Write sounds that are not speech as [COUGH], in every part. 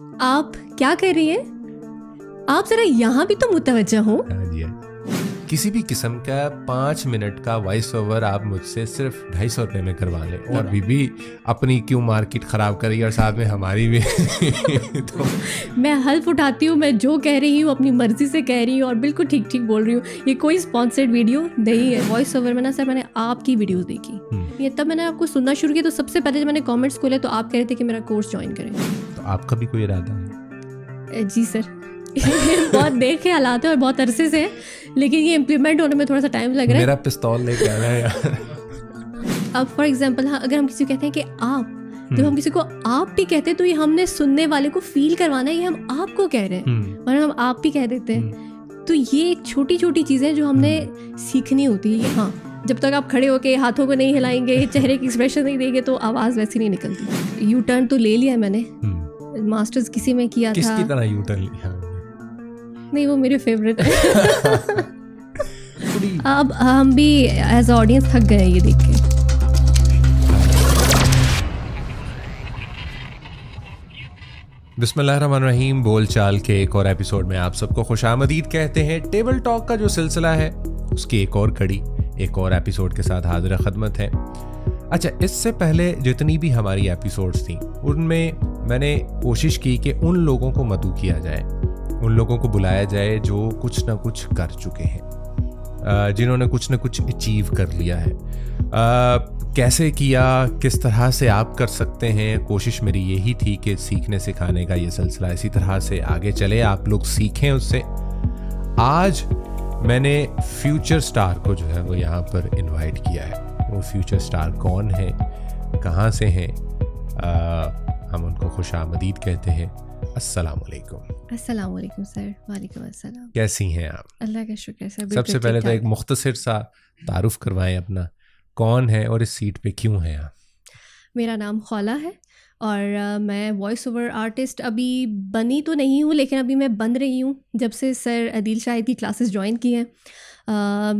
आप क्या कर रही है आप जरा यहाँ भी तो मुतवजह हो किसी भी किस्म का पांच मिनट का वॉइस ओवर आप मुझसे सिर्फ ढाई सौ रुपए में करवा लें और अभी भी अपनी क्यों मार्केट ख़राब करेगी और साथ में हमारी भी [LAUGHS] तो मैं हल्फ उठाती हूँ मैं जो कह रही हूँ अपनी मर्ज़ी से कह रही हूँ और बिल्कुल ठीक ठीक बोल रही हूँ ये कोई स्पॉन्सर्ड वीडियो नहीं है वॉइस ओवर में ना सर मैंने आपकी वीडियो देखी हम्म। ये तब मैंने आपको सुनना शुरू किया तो सबसे पहले जब मैंने कॉमेंट्स खोले तो आप कह रहे थे कि मेरा कोर्स ज्वाइन करें आपका भी कोई इरादा है जी सर [LAUGHS] बहुत देर के हालात है और बहुत अरसे से लेकिन ये इम्प्लीमेंट होने में थोड़ा सा टाइम लग रहा है मेरा पिस्तौल लेके आ रहा है अब फॉर एग्जाम्पल हाँ अगर हम किसी कहते हैं कि आप जब हम हम्म। किसी को आप भी कहते हैं तो ये हमने सुनने वाले को फील करवाना है ये हम आपको कह रहे हैं वरना हम्म। हम आप भी कह देते हैं हम्म। तो ये एक छोटी छोटी चीज़ें जो हमने सीखनी होती है हाँ जब तक आप खड़े होके हाथों को नहीं हिलाएंगे [LAUGHS] चेहरे की एक्सप्रेशन नहीं देंगे तो आवाज़ वैसी नहीं निकलती यू टर्न तो ले लिया मैंने मास्टर्स किसी में किया किस था किसकी तरह यू टर्न लिया हाँ। नहीं वो मेरे फेवरेट है अब हम भी एज ऑडियंस थक गए ये देख के बिस्मिल्लाहिर्रहमानिर्रहीम बोल चाल के एक और एपिसोड में आप सबको खुश आमदीद कहते हैं टेबल टॉक का जो सिलसिला है उसकी एक और कड़ी एक और एपिसोड के साथ हाजिर खदमत है अच्छा इससे पहले जितनी भी हमारी एपिसोड्स थी उनमें मैंने कोशिश की कि उन लोगों को मधु किया जाए उन लोगों को बुलाया जाए जो कुछ ना कुछ कर चुके हैं जिन्होंने कुछ ना कुछ अचीव कर लिया है आ, कैसे किया किस तरह से आप कर सकते हैं कोशिश मेरी यही थी कि सीखने सिखाने का ये सिलसिला इसी तरह से आगे चले आप लोग सीखें उससे आज मैंने फ्यूचर स्टार को जो है वो यहाँ पर इनवाइट किया है वो फ्यूचर स्टार कौन है कहाँ से हैं हम उनको खुश आमदीद कहते हैं अस्सलाम अस्सलाम सर वालेकुम अस्सलाम कैसी हैं आप अल्लाह का शुक्र सर सबसे पहले तो एक मुख्तसर सा तारुफ करवाएं अपना कौन है और इस सीट पे क्यों हैं आप मेरा नाम खौला है और मैं वॉइस ओवर आर्टिस्ट अभी बनी तो नहीं हूँ लेकिन अभी मैं बन रही हूँ जब से सर अदील शाहिद की क्लासेस ज्वाइन की हैं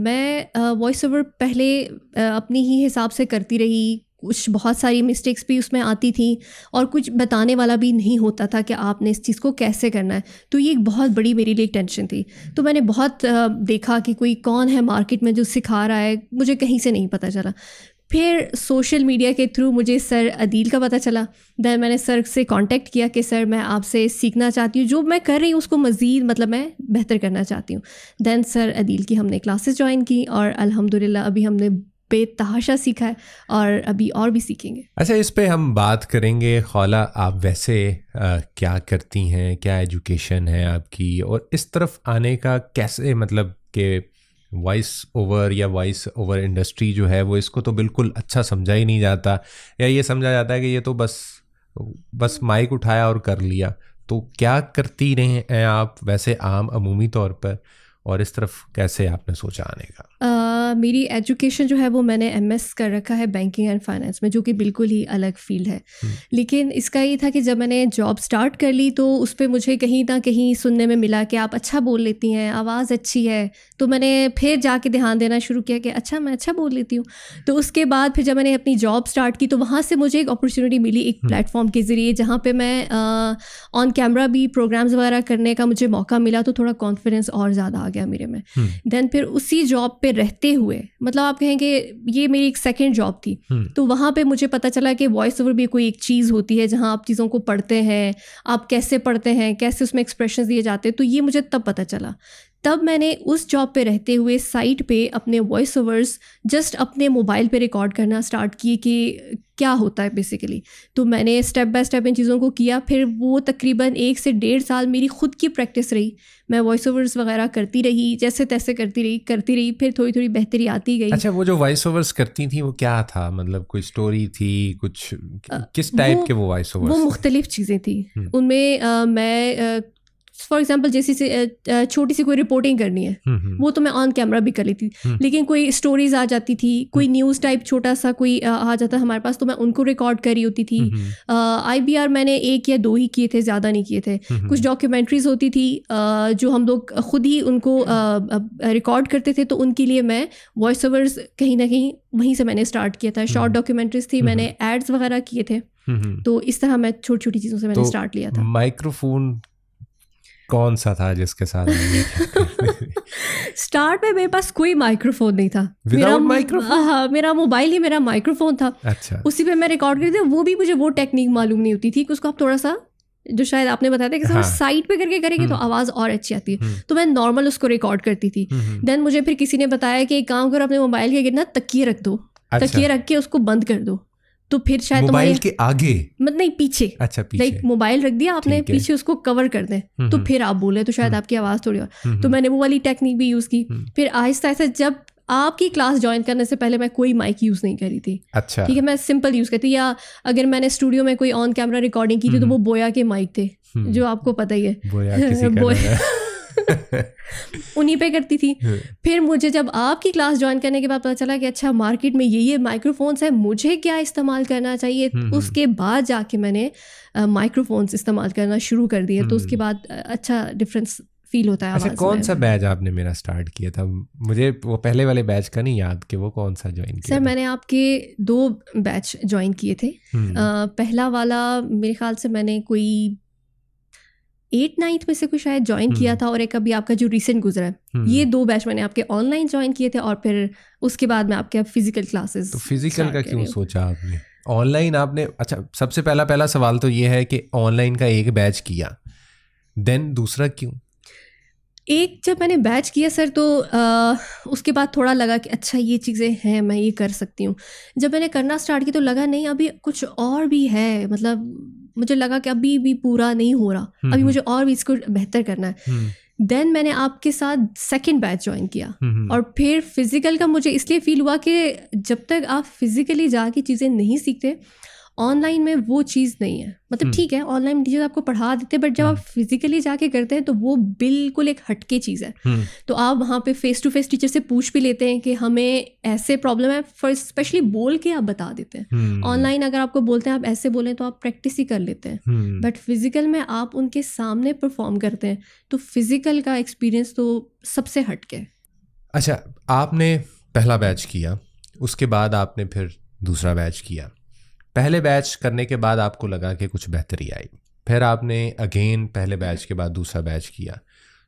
मैं वॉइस ओवर पहले अपने अपनी ही हिसाब से करती रही कुछ बहुत सारी मिस्टेक्स भी उसमें आती थी और कुछ बताने वाला भी नहीं होता था कि आपने इस चीज़ को कैसे करना है तो ये एक बहुत बड़ी मेरे लिए टेंशन थी तो मैंने बहुत देखा कि कोई कौन है मार्केट में जो सिखा रहा है मुझे कहीं से नहीं पता चला फिर सोशल मीडिया के थ्रू मुझे सर अदील का पता चला दैन मैंने सर से कांटेक्ट किया कि सर मैं आपसे सीखना चाहती हूँ जो मैं कर रही हूँ उसको मज़ीद मतलब मैं बेहतर करना चाहती हूँ दैन सर अदील की हमने क्लासेस ज्वाइन की और अल्हम्दुलिल्लाह अभी हमने बेतहाशा सीखा है और अभी और भी सीखेंगे अच्छा इस पे हम बात करेंगे खौला आप वैसे आ, क्या करती हैं क्या एजुकेशन है आपकी और इस तरफ आने का कैसे मतलब के वॉइस ओवर या वॉइस ओवर इंडस्ट्री जो है वो इसको तो बिल्कुल अच्छा समझा ही नहीं जाता या ये समझा जाता है कि ये तो बस बस माइक उठाया और कर लिया तो क्या करती रहे हैं आप वैसे आम अमूमी तौर पर और इस तरफ कैसे आपने सोचा आने का uh, मेरी एजुकेशन जो है वो मैंने एम कर रखा है बैंकिंग एंड फाइनेंस में जो कि बिल्कुल ही अलग फील्ड है हम्म। लेकिन इसका ये था कि जब मैंने जॉब स्टार्ट कर ली तो उस पर मुझे कहीं ना कहीं सुनने में मिला कि आप अच्छा बोल लेती हैं आवाज़ अच्छी है तो मैंने फिर जाके ध्यान देना शुरू किया कि अच्छा मैं अच्छा बोल लेती हूँ तो उसके बाद फिर जब मैंने अपनी जॉब स्टार्ट की तो वहाँ से मुझे एक अपॉर्चुनिटी मिली एक प्लेटफॉर्म हम्म। के ज़रिए जहाँ पर मैं ऑन कैमरा भी प्रोग्राम्स वगैरह करने का मुझे मौका मिला तो थोड़ा कॉन्फिडेंस और ज़्यादा आ गया मेरे में देन हम्म। फिर उसी जॉब पे रहते हुए मतलब आप कहेंगे ये मेरी एक सेकेंड जॉब थी हम्म। तो वहाँ पे मुझे पता चला कि वॉइस ओवर भी कोई एक चीज़ होती है जहाँ आप चीज़ों को पढ़ते हैं आप कैसे पढ़ते हैं कैसे उसमें एक्सप्रेशन दिए जाते हैं तो ये मुझे तब पता चला तब मैंने उस जॉब पे रहते हुए साइट पे अपने वॉइस ओवर्स जस्ट अपने मोबाइल पे रिकॉर्ड करना स्टार्ट किए कि क्या होता है बेसिकली तो मैंने स्टेप बाय स्टेप इन चीज़ों को किया फिर वो तकरीबन एक से डेढ़ साल मेरी खुद की प्रैक्टिस रही मैं वॉइस ओवर्स वगैरह करती रही जैसे तैसे करती रही करती रही फिर थोड़ी थोड़ी बेहतरी आती गई अच्छा वो जो वॉइस ओवर्स करती थी वो क्या था मतलब कोई स्टोरी थी कुछ किस टाइप के वो वॉइस ओवर वो मुख्तलिफ चीज़ें थी हम्म। उनमें मैं फॉर एग्जाम्पल जैसी से छोटी सी कोई रिपोर्टिंग करनी है हम्म, हम्म। वो तो मैं ऑन कैमरा भी कर लेती थी हम्म। लेकिन कोई स्टोरीज आ जाती थी कोई न्यूज़ टाइप छोटा सा कोई आ जाता हमारे पास तो मैं उनको रिकॉर्ड कर रही होती थी आई बी आर मैंने एक या दो ही किए थे ज़्यादा नहीं किए थे कुछ डॉक्यूमेंट्रीज होती थी जो हम लोग खुद ही उनको रिकॉर्ड करते थे तो उनके लिए मैं वॉइस ओवर्स कहीं ना कहीं वहीं से मैंने स्टार्ट किया था शॉर्ट डॉक्यूमेंट्रीज थी मैंने एड्स वगैरह किए थे तो इस तरह मैं छोटी छोटी चीज़ों से मैंने तो स्टार्ट लिया था माइक्रोफोन कौन सा था जिसके साथ स्टार्ट में मेरे पास कोई माइक्रोफोन नहीं था मेरा माइक्रोफोन हाँ, हाँ मेरा मोबाइल ही मेरा माइक्रोफोन था अच्छा उसी पे मैं रिकॉर्ड करती थी वो भी मुझे वो टेक्निक मालूम नहीं होती थी कि उसको आप थोड़ा सा जो शायद आपने बताया था कि हाँ। साइड पे करके करेंगे तो हम्म। आवाज़ और अच्छी आती है हम्म। तो मैं नॉर्मल उसको रिकॉर्ड करती थी देन हम्म, मुझे फिर किसी ने बताया कि एक काम करो अपने मोबाइल के गिरना तकिए रख दो अच्छा। तकिए रख के उसको बंद कर दो तो फिर शायद मोबाइल के आगे मतलब नहीं पीछे अच्छा पीछे लाइक मोबाइल रख दिया आपने पीछे उसको कवर कर दें हम्म, तो हम्म। फिर आप बोले तो शायद हम्म। आपकी आवाज़ थोड़ी और तो मैंने वो वाली टेक्निक भी यूज़ की फिर आहिस्ता आहिस्ता जब आपकी क्लास ज्वाइन करने से पहले मैं कोई माइक यूज़ नहीं करी थी अच्छा ठीक है मैं सिंपल यूज़ करती या अगर मैंने स्टूडियो में कोई ऑन कैमरा रिकॉर्डिंग की थी तो वो बोया के माइक थे जो आपको पता ही है बोया [LAUGHS] [LAUGHS] उन्हीं पे करती थी हाँ। फिर मुझे जब आपकी क्लास ज्वाइन करने के बाद पता चला कि अच्छा मार्केट में ये ये माइक्रोफोन्स है मुझे क्या इस्तेमाल करना चाहिए हम्म, हम्म। उसके बाद जाके मैंने माइक्रोफोन्स इस्तेमाल करना शुरू कर दिया तो उसके हम्म। बाद अच्छा डिफरेंस फील होता है अच्छा कौन सा बैच आपने मेरा स्टार्ट किया था मुझे वो पहले वाले बैच का नहीं याद कि वो कौन सा ज्वाइन किया सर मैंने आपके दो बैच ज्वाइन किए थे आ, पहला वाला मेरे ख्याल से मैंने कोई एट नाइन्थ में से कुछ शायद ज्वाइन हम्म। किया था और एक अभी आपका जो रिसेंट गुजरा है हम्म। ये दो बैच मैंने आपके ऑनलाइन ज्वाइन किए थे और फिर उसके बाद में आपके फिजिकल क्लासेस तो फिजिकल का क्यों सोचा आपने ऑनलाइन आपने अच्छा सबसे पहला पहला सवाल तो ये है कि ऑनलाइन का एक बैच किया देन दूसरा क्यों एक जब मैंने बैच किया सर तो आ, उसके बाद थोड़ा लगा कि अच्छा ये चीज़ें हैं मैं ये कर सकती हूँ जब मैंने करना स्टार्ट किया तो लगा नहीं अभी कुछ और भी है मतलब मुझे लगा कि अभी भी पूरा नहीं हो रहा हम्म, अभी हम्म। मुझे और भी इसको बेहतर करना है देन हम्म। मैंने आपके साथ सेकेंड बैच ज्वाइन किया और फिर फिजिकल का मुझे इसलिए फील हुआ कि जब तक आप फिजिकली जाके चीज़ें नहीं सीखते ऑनलाइन में वो चीज़ नहीं है मतलब हम्म। ठीक है ऑनलाइन टीचर आपको पढ़ा देते हैं बट जब हम्म। आप फिजिकली जाके करते हैं तो वो बिल्कुल एक हटके चीज़ है हम्म। तो आप वहाँ पे फेस टू फेस टीचर से पूछ भी लेते हैं कि हमें ऐसे प्रॉब्लम है फॉर स्पेशली बोल के आप बता देते हैं ऑनलाइन अगर आपको बोलते हैं आप ऐसे बोलें तो आप प्रैक्टिस ही कर लेते हैं बट फिजिकल में आप उनके सामने परफॉर्म करते हैं तो फिजिकल का एक्सपीरियंस तो सबसे हटके अच्छा आपने पहला बैच किया उसके बाद आपने फिर दूसरा बैच किया पहले बैच करने के बाद आपको लगा कि कुछ बेहतरी आई फिर आपने अगेन पहले बैच के बाद दूसरा बैच किया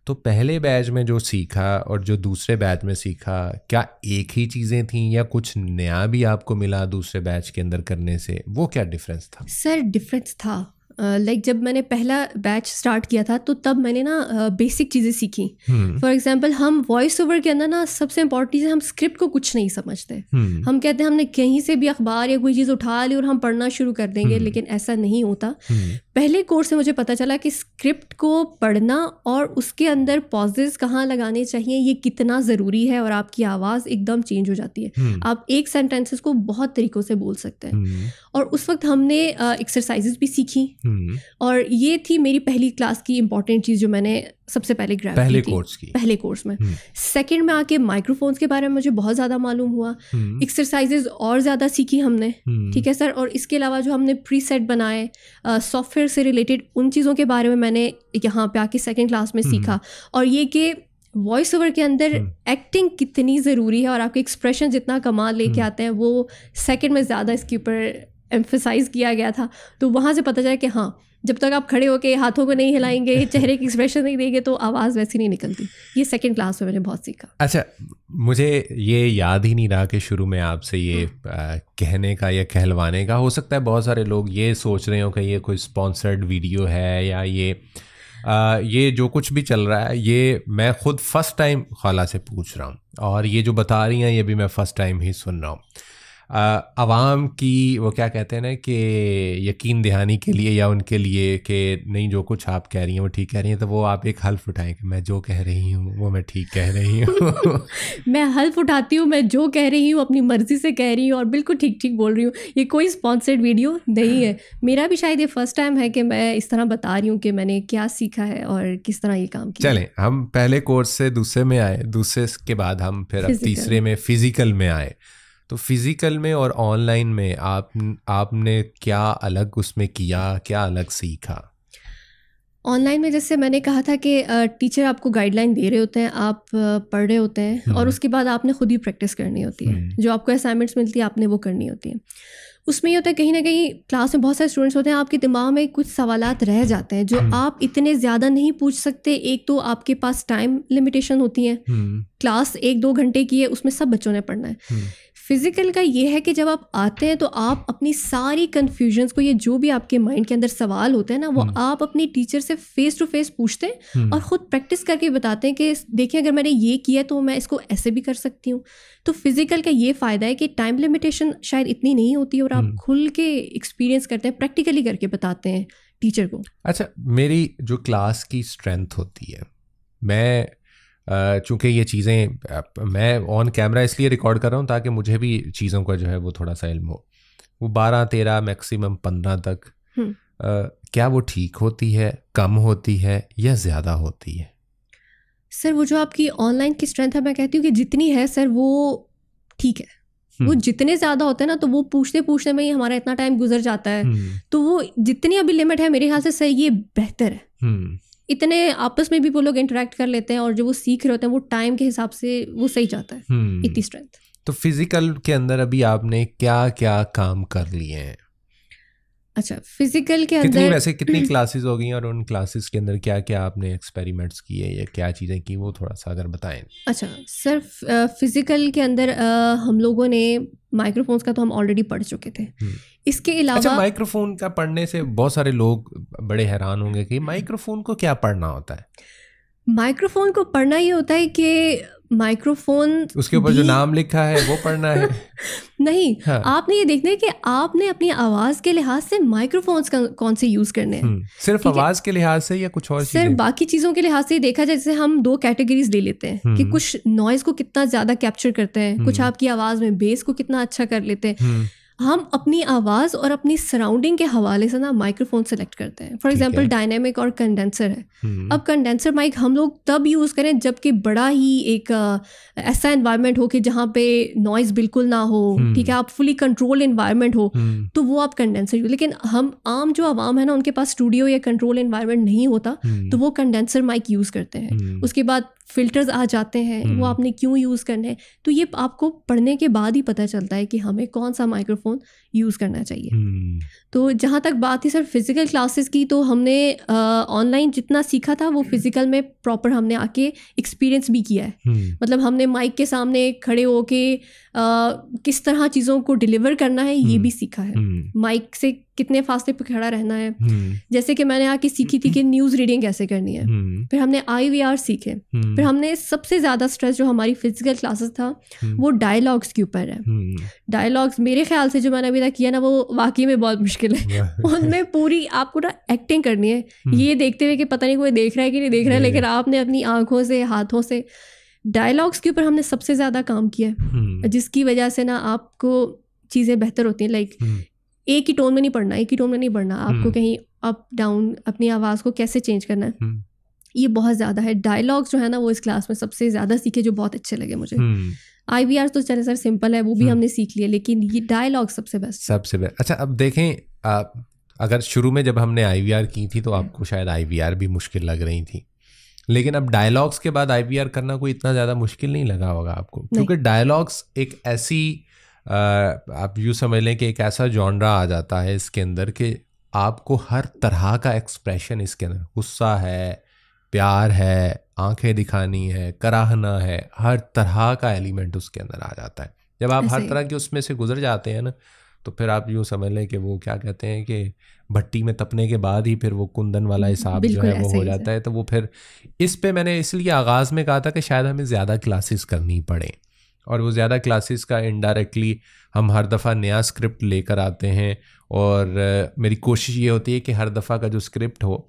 तो पहले बैच में जो सीखा और जो दूसरे बैच में सीखा क्या एक ही चीज़ें थीं या कुछ नया भी आपको मिला दूसरे बैच के अंदर करने से वो क्या डिफरेंस था सर डिफरेंस था लाइक जब मैंने पहला बैच स्टार्ट किया था तो तब मैंने ना बेसिक चीज़ें सीखी फॉर एग्जाम्पल हम वॉइस ओवर के अंदर ना सबसे इम्पोर्टेंट चीज़ है हम स्क्रिप्ट को कुछ नहीं समझते हम्म। हम कहते हैं हमने कहीं से भी अखबार या कोई चीज़ उठा ली और हम पढ़ना शुरू कर देंगे हम्म। लेकिन ऐसा नहीं होता हम्म। पहले कोर्स से मुझे पता चला कि स्क्रिप्ट को पढ़ना और उसके अंदर पॉजेज कहाँ लगाने चाहिए ये कितना ज़रूरी है और आपकी आवाज़ एकदम चेंज हो जाती है हम्म। आप एक सेंटेंसेस को बहुत तरीक़ों से बोल सकते हैं हम्म। और उस वक्त हमने एक्सरसाइजेस भी सीखी हम्म। और ये थी मेरी पहली क्लास की इम्पॉर्टेंट चीज़ जो मैंने सबसे पहले ग्रैप पहले कोर्स की पहले कोर्स में सेकंड हम्म। में आके माइक्रोफोन्स के बारे में मुझे बहुत ज़्यादा मालूम हुआ एक्सरसाइजेज हम्म। और ज़्यादा सीखी हमने हम्म। ठीक है सर और इसके अलावा जो हमने प्री सेट बनाए सॉफ्टवेयर से रिलेटेड उन चीज़ों के बारे में मैंने यहाँ पे आके सेकेंड क्लास में सीखा और ये कि वॉइस ओवर के अंदर एक्टिंग कितनी ज़रूरी है और आपके एक्सप्रेशन जितना कमाल लेके आते हैं वो सेकेंड में ज़्यादा इसके ऊपर एम्फेसाइज किया गया था तो वहाँ से पता चला कि हाँ जब तक आप खड़े होके हाथों को नहीं हिलाएंगे [LAUGHS] चेहरे की एक्सप्रेशन नहीं देंगे तो आवाज़ वैसी नहीं निकलती ये सेकंड क्लास में मैंने बहुत सीखा अच्छा मुझे ये याद ही नहीं रहा कि शुरू में आपसे ये आ, हाँ। कहने का या कहलवाने का हो सकता है बहुत सारे लोग ये सोच रहे हो कि ये कोई स्पॉन्सर्ड वीडियो है या ये आ, ये जो कुछ भी चल रहा है ये मैं खुद फर्स्ट टाइम खाला से पूछ रहा हूँ और ये जो बता रही हैं ये भी मैं फ़र्स्ट टाइम ही सुन रहा हूँ आवाम की वो क्या कहते हैं ना कि यकीन दहानी के लिए या उनके लिए कि नहीं जो कुछ आप कह रही हैं वो ठीक कह रही हैं तो वो आप एक हल्फ उठाएं कि मैं जो कह रही हूँ वो मैं ठीक कह रही हूँ [LAUGHS] मैं हल्फ उठाती हूँ मैं जो कह रही हूँ अपनी मर्ज़ी से कह रही हूँ और बिल्कुल ठीक ठीक बोल रही हूँ ये कोई स्पॉन्सर्ड वीडियो नहीं है [LAUGHS] मेरा भी शायद ये फर्स्ट टाइम है कि मैं इस तरह बता रही हूँ कि मैंने क्या सीखा है और किस तरह ये काम किया चलें हम पहले कोर्स से दूसरे में आए दूसरे के बाद हम फिर तीसरे में फिजिकल में आए तो फिज़िकल में और ऑनलाइन में आप आपने क्या अलग उसमें किया क्या अलग सीखा ऑनलाइन में जैसे मैंने कहा था कि टीचर आपको गाइडलाइन दे रहे होते हैं आप पढ़ रहे होते हैं और हम्म। उसके बाद आपने खुद ही प्रैक्टिस करनी होती है हम्म। जो आपको असाइनमेंट्स मिलती है आपने वो करनी होती है उसमें ये होता है कहीं ना कहीं क्लास में बहुत सारे स्टूडेंट्स होते हैं आपके दिमाग में कुछ सवाल रह जाते हैं जो हम्म। आप इतने ज़्यादा नहीं पूछ सकते एक तो आपके पास टाइम लिमिटेशन होती है क्लास एक दो घंटे की है उसमें सब बच्चों ने पढ़ना है फिज़िकल का ये है कि जब आप आते हैं तो आप अपनी सारी कन्फ्यूजन्स को ये जो भी आपके माइंड के अंदर सवाल होते हैं ना वो हम्म। आप अपने टीचर से फेस टू फेस पूछते हैं हम्म। और ख़ुद प्रैक्टिस करके बताते हैं कि देखिए अगर मैंने ये किया तो मैं इसको ऐसे भी कर सकती हूँ तो फिज़िकल का ये फ़ायदा है कि टाइम लिमिटेशन शायद इतनी नहीं होती और आप हम्म। खुल के एक्सपीरियंस करते हैं प्रैक्टिकली करके बताते हैं टीचर को अच्छा मेरी जो क्लास की स्ट्रेंथ होती है मैं चूँकि ये चीज़ें मैं ऑन कैमरा इसलिए रिकॉर्ड कर रहा हूँ ताकि मुझे भी चीज़ों का जो है वो थोड़ा सा इल्म हो वो बारह तेरह मैक्सिमम पंद्रह तक आ, हम्म। क्या वो ठीक होती है कम होती है या ज़्यादा होती है सर वो जो आपकी ऑनलाइन की स्ट्रेंथ है मैं कहती हूँ कि जितनी है सर वो ठीक है वो हम्म। जितने ज़्यादा होते हैं ना तो वो पूछते पूछते में ही हमारा इतना टाइम गुजर जाता है हम्म। तो वो जितनी अभी लिमिट है मेरे ख्याल से सर ये बेहतर है इतने आपस में भी वो लोग इंटरेक्ट कर लेते हैं और जो वो सीख रहे होते हैं वो टाइम के हिसाब से वो सही जाता है हम्म। इतनी स्ट्रेंथ तो फिजिकल के अंदर अभी आपने क्या क्या काम कर लिए हैं अच्छा फिजिकल के कितनी अंदर वैसे कितनी क्लासेस [CLEARS THROAT] हो गई और उन क्लासेस के अंदर क्या क्या आपने एक्सपेरिमेंट्स किए या क्या चीज़ें की वो थोड़ा सा अगर बताएं अच्छा सर फिजिकल के अंदर हम लोगों ने माइक्रोफोन्स का तो हम ऑलरेडी पढ़ चुके थे हम्म। इसके अलावा अच्छा, माइक्रोफोन का पढ़ने से बहुत सारे लोग बड़े हैरान होंगे कि हम्म। माइक्रोफोन को क्या पढ़ना होता है माइक्रोफोन को पढ़ना ये होता है कि माइक्रोफोन उसके ऊपर जो नाम लिखा है वो पढ़ना है [LAUGHS] नहीं हाँ। आपने ये देखना है कि आपने अपनी आवाज के लिहाज से माइक्रोफोन्स कौन से यूज करने हैं हम्म, सिर्फ आवाज के लिहाज से या कुछ और सिर्फ बाकी चीजों के लिहाज से देखा जाए जैसे हम दो कैटेगरीज ले लेते हैं कि हम्म। कुछ नॉइज को कितना ज्यादा कैप्चर करते हैं कुछ आपकी आवाज में बेस को कितना अच्छा कर लेते हैं हम अपनी आवाज़ और अपनी सराउंडिंग के हवाले से ना माइक्रोफोन सेलेक्ट करते हैं फॉर एग्जांपल डायनेमिक और कंडेंसर है हम्म। अब कंडेंसर माइक हम लोग तब यूज़ करें जबकि बड़ा ही एक ऐसा इन्वायरमेंट हो कि जहाँ पे नॉइज़ बिल्कुल ना हो हम्म। ठीक है आप फुली कंट्रोल इन्वायरमेंट हो हम्म। तो वो आप कंडेंसर यूज लेकिन हम आम जो आवाम है ना उनके पास स्टूडियो या कंट्रोल इन्वायरमेंट नहीं होता तो वो कंडेंसर माइक यूज़ करते हैं उसके बाद फिल्टर्स आ जाते हैं वो हम्म। आपने क्यों यूज़ करने हैं तो ये आपको पढ़ने के बाद ही पता चलता है कि हमें कौन सा माइक्रोफोन यूज़ करना चाहिए हम्म। तो जहाँ तक बात है सर फिज़िकल क्लासेस की तो हमने ऑनलाइन जितना सीखा था वो फिज़िकल में प्रॉपर हमने आके एक्सपीरियंस भी किया है हम्म। मतलब हमने माइक के सामने खड़े होके किस तरह चीज़ों को डिलीवर करना है ये भी हम्म। सीखा है माइक हम्म। से कितने फासले पर खड़ा रहना है हम्म। जैसे कि मैंने आके सीखी थी कि न्यूज़ रीडिंग कैसे करनी है फिर हमने आई वी आर सीखे फिर हमने सबसे ज़्यादा स्ट्रेस जो हमारी फिजिकल क्लासेस था वो डायलॉग्स के ऊपर है डायलॉग्स मेरे ख्याल से जो मैंने अभी तक किया ना वो वाकई में बहुत मुश्किल है [LAUGHS] उनमें पूरी आपको ना एक्टिंग करनी है ये देखते हुए कि पता नहीं कोई देख रहा है कि नहीं देख रहा है लेकिन आपने अपनी आँखों से हाथों से डायलॉग्स के ऊपर हमने सबसे ज़्यादा काम किया है hmm. जिसकी वजह से ना आपको चीज़ें बेहतर होती हैं लाइक hmm. हम्म। एक ही टोन में नहीं पढ़ना एक ही टोन में नहीं पढ़ना hmm. आपको हम्म। कहीं अप डाउन अपनी आवाज़ को कैसे चेंज करना है ये बहुत ज़्यादा है डायलॉग्स जो है ना वो इस क्लास में सबसे ज़्यादा सीखे जो बहुत अच्छे लगे मुझे आई वी आर तो चले सर सिंपल है वो भी हमने सीख लिया लेकिन ये डायलॉग सबसे बेस्ट सबसे बेस्ट अच्छा अब देखें आप अगर शुरू में जब हमने आई वी आर की थी तो आपको शायद आई वी आर भी मुश्किल लग रही थी लेकिन अब डायलॉग्स के बाद आई करना कोई इतना ज़्यादा मुश्किल नहीं लगा होगा आपको क्योंकि डायलॉग्स एक ऐसी आ, आप यूँ समझ लें कि एक ऐसा जॉनरा आ जाता है इसके अंदर कि आपको हर तरह का एक्सप्रेशन इसके अंदर गुस्सा है प्यार है आंखें दिखानी है कराहना है हर तरह का एलिमेंट उसके अंदर आ जाता है जब आप हर तरह के उसमें से गुजर जाते हैं ना तो फिर आप यूँ समझ लें कि वो क्या कहते हैं कि भट्टी में तपने के बाद ही फिर वो कुंदन वाला हम्म, हिसाब जो है वो हो जाता है तो वो फिर इस पे मैंने इसलिए आगाज़ में कहा था कि शायद हमें ज़्यादा क्लासेस करनी पड़े और वो ज़्यादा क्लासेस का इनडायरेक्टली हम हर दफ़ा नया स्क्रिप्ट लेकर आते हैं और मेरी कोशिश ये होती है कि हर दफ़ा का जो स्क्रिप्ट हो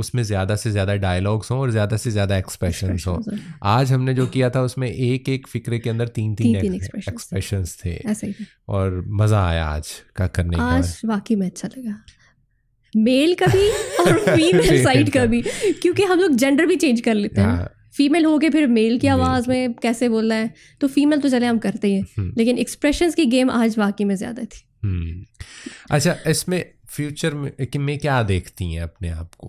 उसमें ज़्यादा से ज़्यादा डायलॉग्स हों और ज़्यादा से ज़्यादा एक्सप्रेशन हो आज हमने जो किया था उसमें एक एक फिक्रे के अंदर तीन तीन, एक्सप्रेशन थे और मज़ा आया आज का करने आज वाकई में अच्छा लगा मेल [LAUGHS] का भी और फीमेल साइड का भी क्योंकि हम लोग जेंडर भी चेंज कर लेते हैं फीमेल हाँ। हो के फिर मेल की आवाज़ में कैसे बोल रहा है तो फीमेल तो चले हम करते हैं हम्म। लेकिन एक्सप्रेशंस की गेम आज वाकई में ज़्यादा थी हम्म। अच्छा इसमें फ्यूचर में, में क्या देखती हैं अपने आप को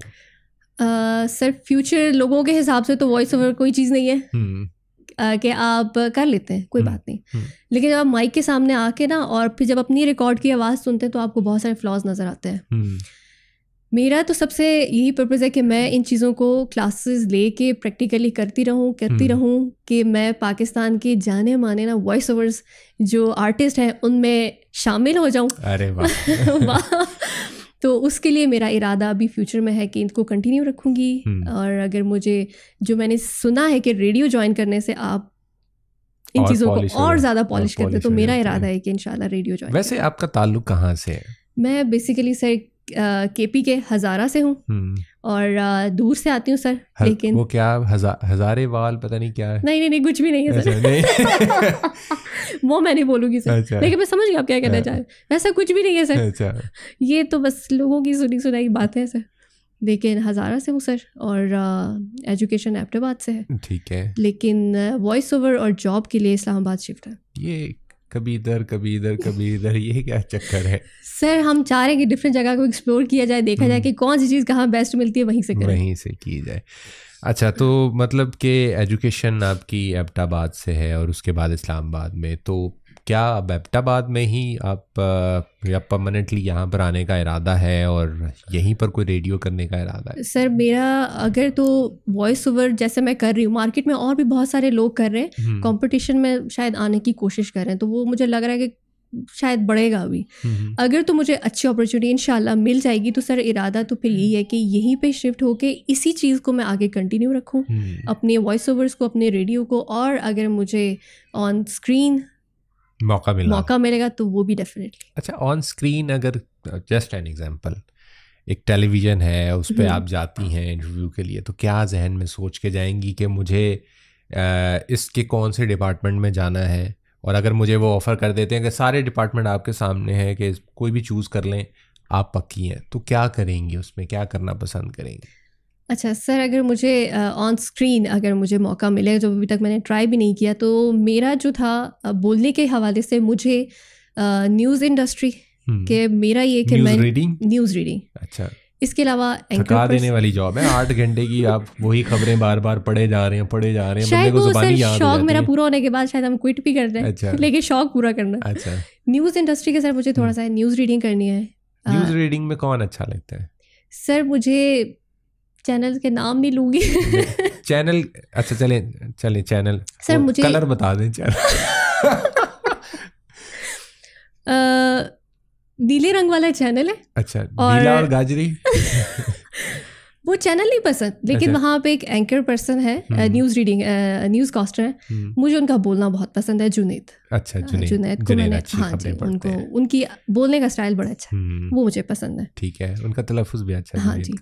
सर फ्यूचर लोगों के हिसाब से तो वॉइस ओवर कोई चीज़ नहीं है uh, कि आप कर लेते हैं कोई हम्म, बात नहीं हम्म। लेकिन जब आप माइक के सामने आके ना और फिर जब अपनी रिकॉर्ड की आवाज़ सुनते हैं तो आपको बहुत सारे फ्लॉज नज़र आते हैं मेरा तो सबसे यही पर्पज़ है कि मैं इन चीज़ों को क्लासेस लेके प्रैक्टिकली करती रहूँ करती रहूँ कि मैं पाकिस्तान के जाने माने ना वॉइस ओवर्स जो आर्टिस्ट हैं उनमें शामिल हो जाऊँ अरे वाह [LAUGHS] तो उसके लिए मेरा इरादा अभी फ्यूचर में है कि इनको कंटिन्यू रखूँगी हम्म। और अगर मुझे जो मैंने सुना है कि रेडियो ज्वाइन करने से आप इन चीज़ों को और ज़्यादा पॉलिश करते तो मेरा इरादा है कि इन रेडियो ज्वाइन वैसे आपका ताल्लुक कहाँ से है मैं बेसिकली सर के पी के हज़ारा से हूँ हम्म। और दूर से आती हूँ सर हर, लेकिन वो क्या हजा, हज़ारे वाल पता नहीं क्या है नहीं नहीं नहीं कुछ भी नहीं है सर नहीं। [LAUGHS] वो मैं नहीं बोलूँगी सर अच्छा। लेकिन मैं समझ गया आप क्या कहना हाँ। चाह रहे वैसा कुछ भी नहीं है सर अच्छा। ये तो बस लोगों की सुनी सुनाई बात है सर लेकिन हज़ारा से हूँ सर और एजुकेशन एप्टाबाद से है ठीक है लेकिन वॉइस ओवर और जॉब के लिए इस्लामाबाद शिफ्ट है ये कभी इधर कभी इधर कभी इधर ये क्या चक्कर है सर हम चाह रहे हैं कि डिफरेंट जगह को एक्सप्लोर किया जाए देखा जाए हम्म। कि कौन सी चीज़ कहाँ बेस्ट मिलती है वहीं से करें वहीं से की जाए अच्छा तो मतलब कि एजुकेशन आपकी एबटाबाद से है और उसके बाद इस्लामाबाद में तो क्या बैप्टाबाद में ही आप या परमानेंटली यहाँ पर आने का इरादा है और यहीं पर कोई रेडियो करने का इरादा है सर मेरा अगर तो वॉइस ओवर जैसे मैं कर रही हूँ मार्केट में और भी बहुत सारे लोग कर रहे हैं कंपटीशन हम्म। में शायद आने की कोशिश कर रहे हैं तो वो मुझे लग रहा है कि शायद बढ़ेगा भी हम्म, हम्म। अगर तो मुझे अच्छी अपॉर्चुनिटी इनशाला मिल जाएगी तो सर इरादा तो फिर यही है कि यहीं पे शिफ्ट होके इसी चीज़ को मैं आगे कंटिन्यू रखूँ अपने वॉइस ओवर्स को अपने रेडियो को और अगर मुझे ऑन स्क्रीन मौका मिला मौका मिलेगा तो वो भी डेफिनेटली अच्छा ऑन स्क्रीन अगर जस्ट एन एग्जांपल एक टेलीविज़न है उस पर हम्म। आप जाती हैं इंटरव्यू के लिए तो क्या जहन में सोच के जाएंगी कि मुझे इसके कौन से डिपार्टमेंट में जाना है और अगर मुझे वो ऑफ़र कर देते हैं कि सारे डिपार्टमेंट आपके सामने हैं कि कोई भी चूज़ कर लें आप पक्की हैं तो क्या करेंगी उसमें क्या करना पसंद करेंगी अच्छा सर अगर मुझे ऑन uh, स्क्रीन अगर मुझे मौका मिले जो अभी तक मैंने ट्राई भी नहीं किया तो मेरा जो था बोलने के हवाले से मुझे न्यूज़ हम्म। इंडस्ट्री के मेरा ये कि मैं रीडिंग न्यूज़ रीडिंग अच्छा इसके अलावा थका देने वाली जॉब है आठ घंटे की आप वही खबरें बार बार पढ़े जा रहे हैं पढ़े जा रहे हैं शायद को सर शौक मेरा पूरा होने के बाद शायद हम क्विट भी कर दें अच्छा। [LAUGHS] लेकिन शौक पूरा करना अच्छा न्यूज़ इंडस्ट्री के सर मुझे थोड़ा हम्म। सा न्यूज़ रीडिंग करनी है न्यूज़ रीडिंग में कौन अच्छा लगता है सर मुझे चैनल के नाम नहीं लूंगी [LAUGHS] चैनल अच्छा चले चले चैनल सर मुझे कलर बता दें चैनल [LAUGHS] नीले रंग वाला चैनल है अच्छा और, नीला और गाजरी [LAUGHS] वो चैनल नहीं पसंद लेकिन अच्छा। वहाँ पे एक एंकर पर्सन है न्यूज रीडिंग न्यूज कास्टर है हम्म। मुझे उनका बोलना बहुत पसंद है जुनेद अच्छा जुनेद जुनेद को मैंने हाँ जी उनको उनकी बोलने का स्टाइल बड़ा अच्छा है हम्म। वो मुझे पसंद है ठीक है उनका तलफुज भी अच्छा है हाँ जी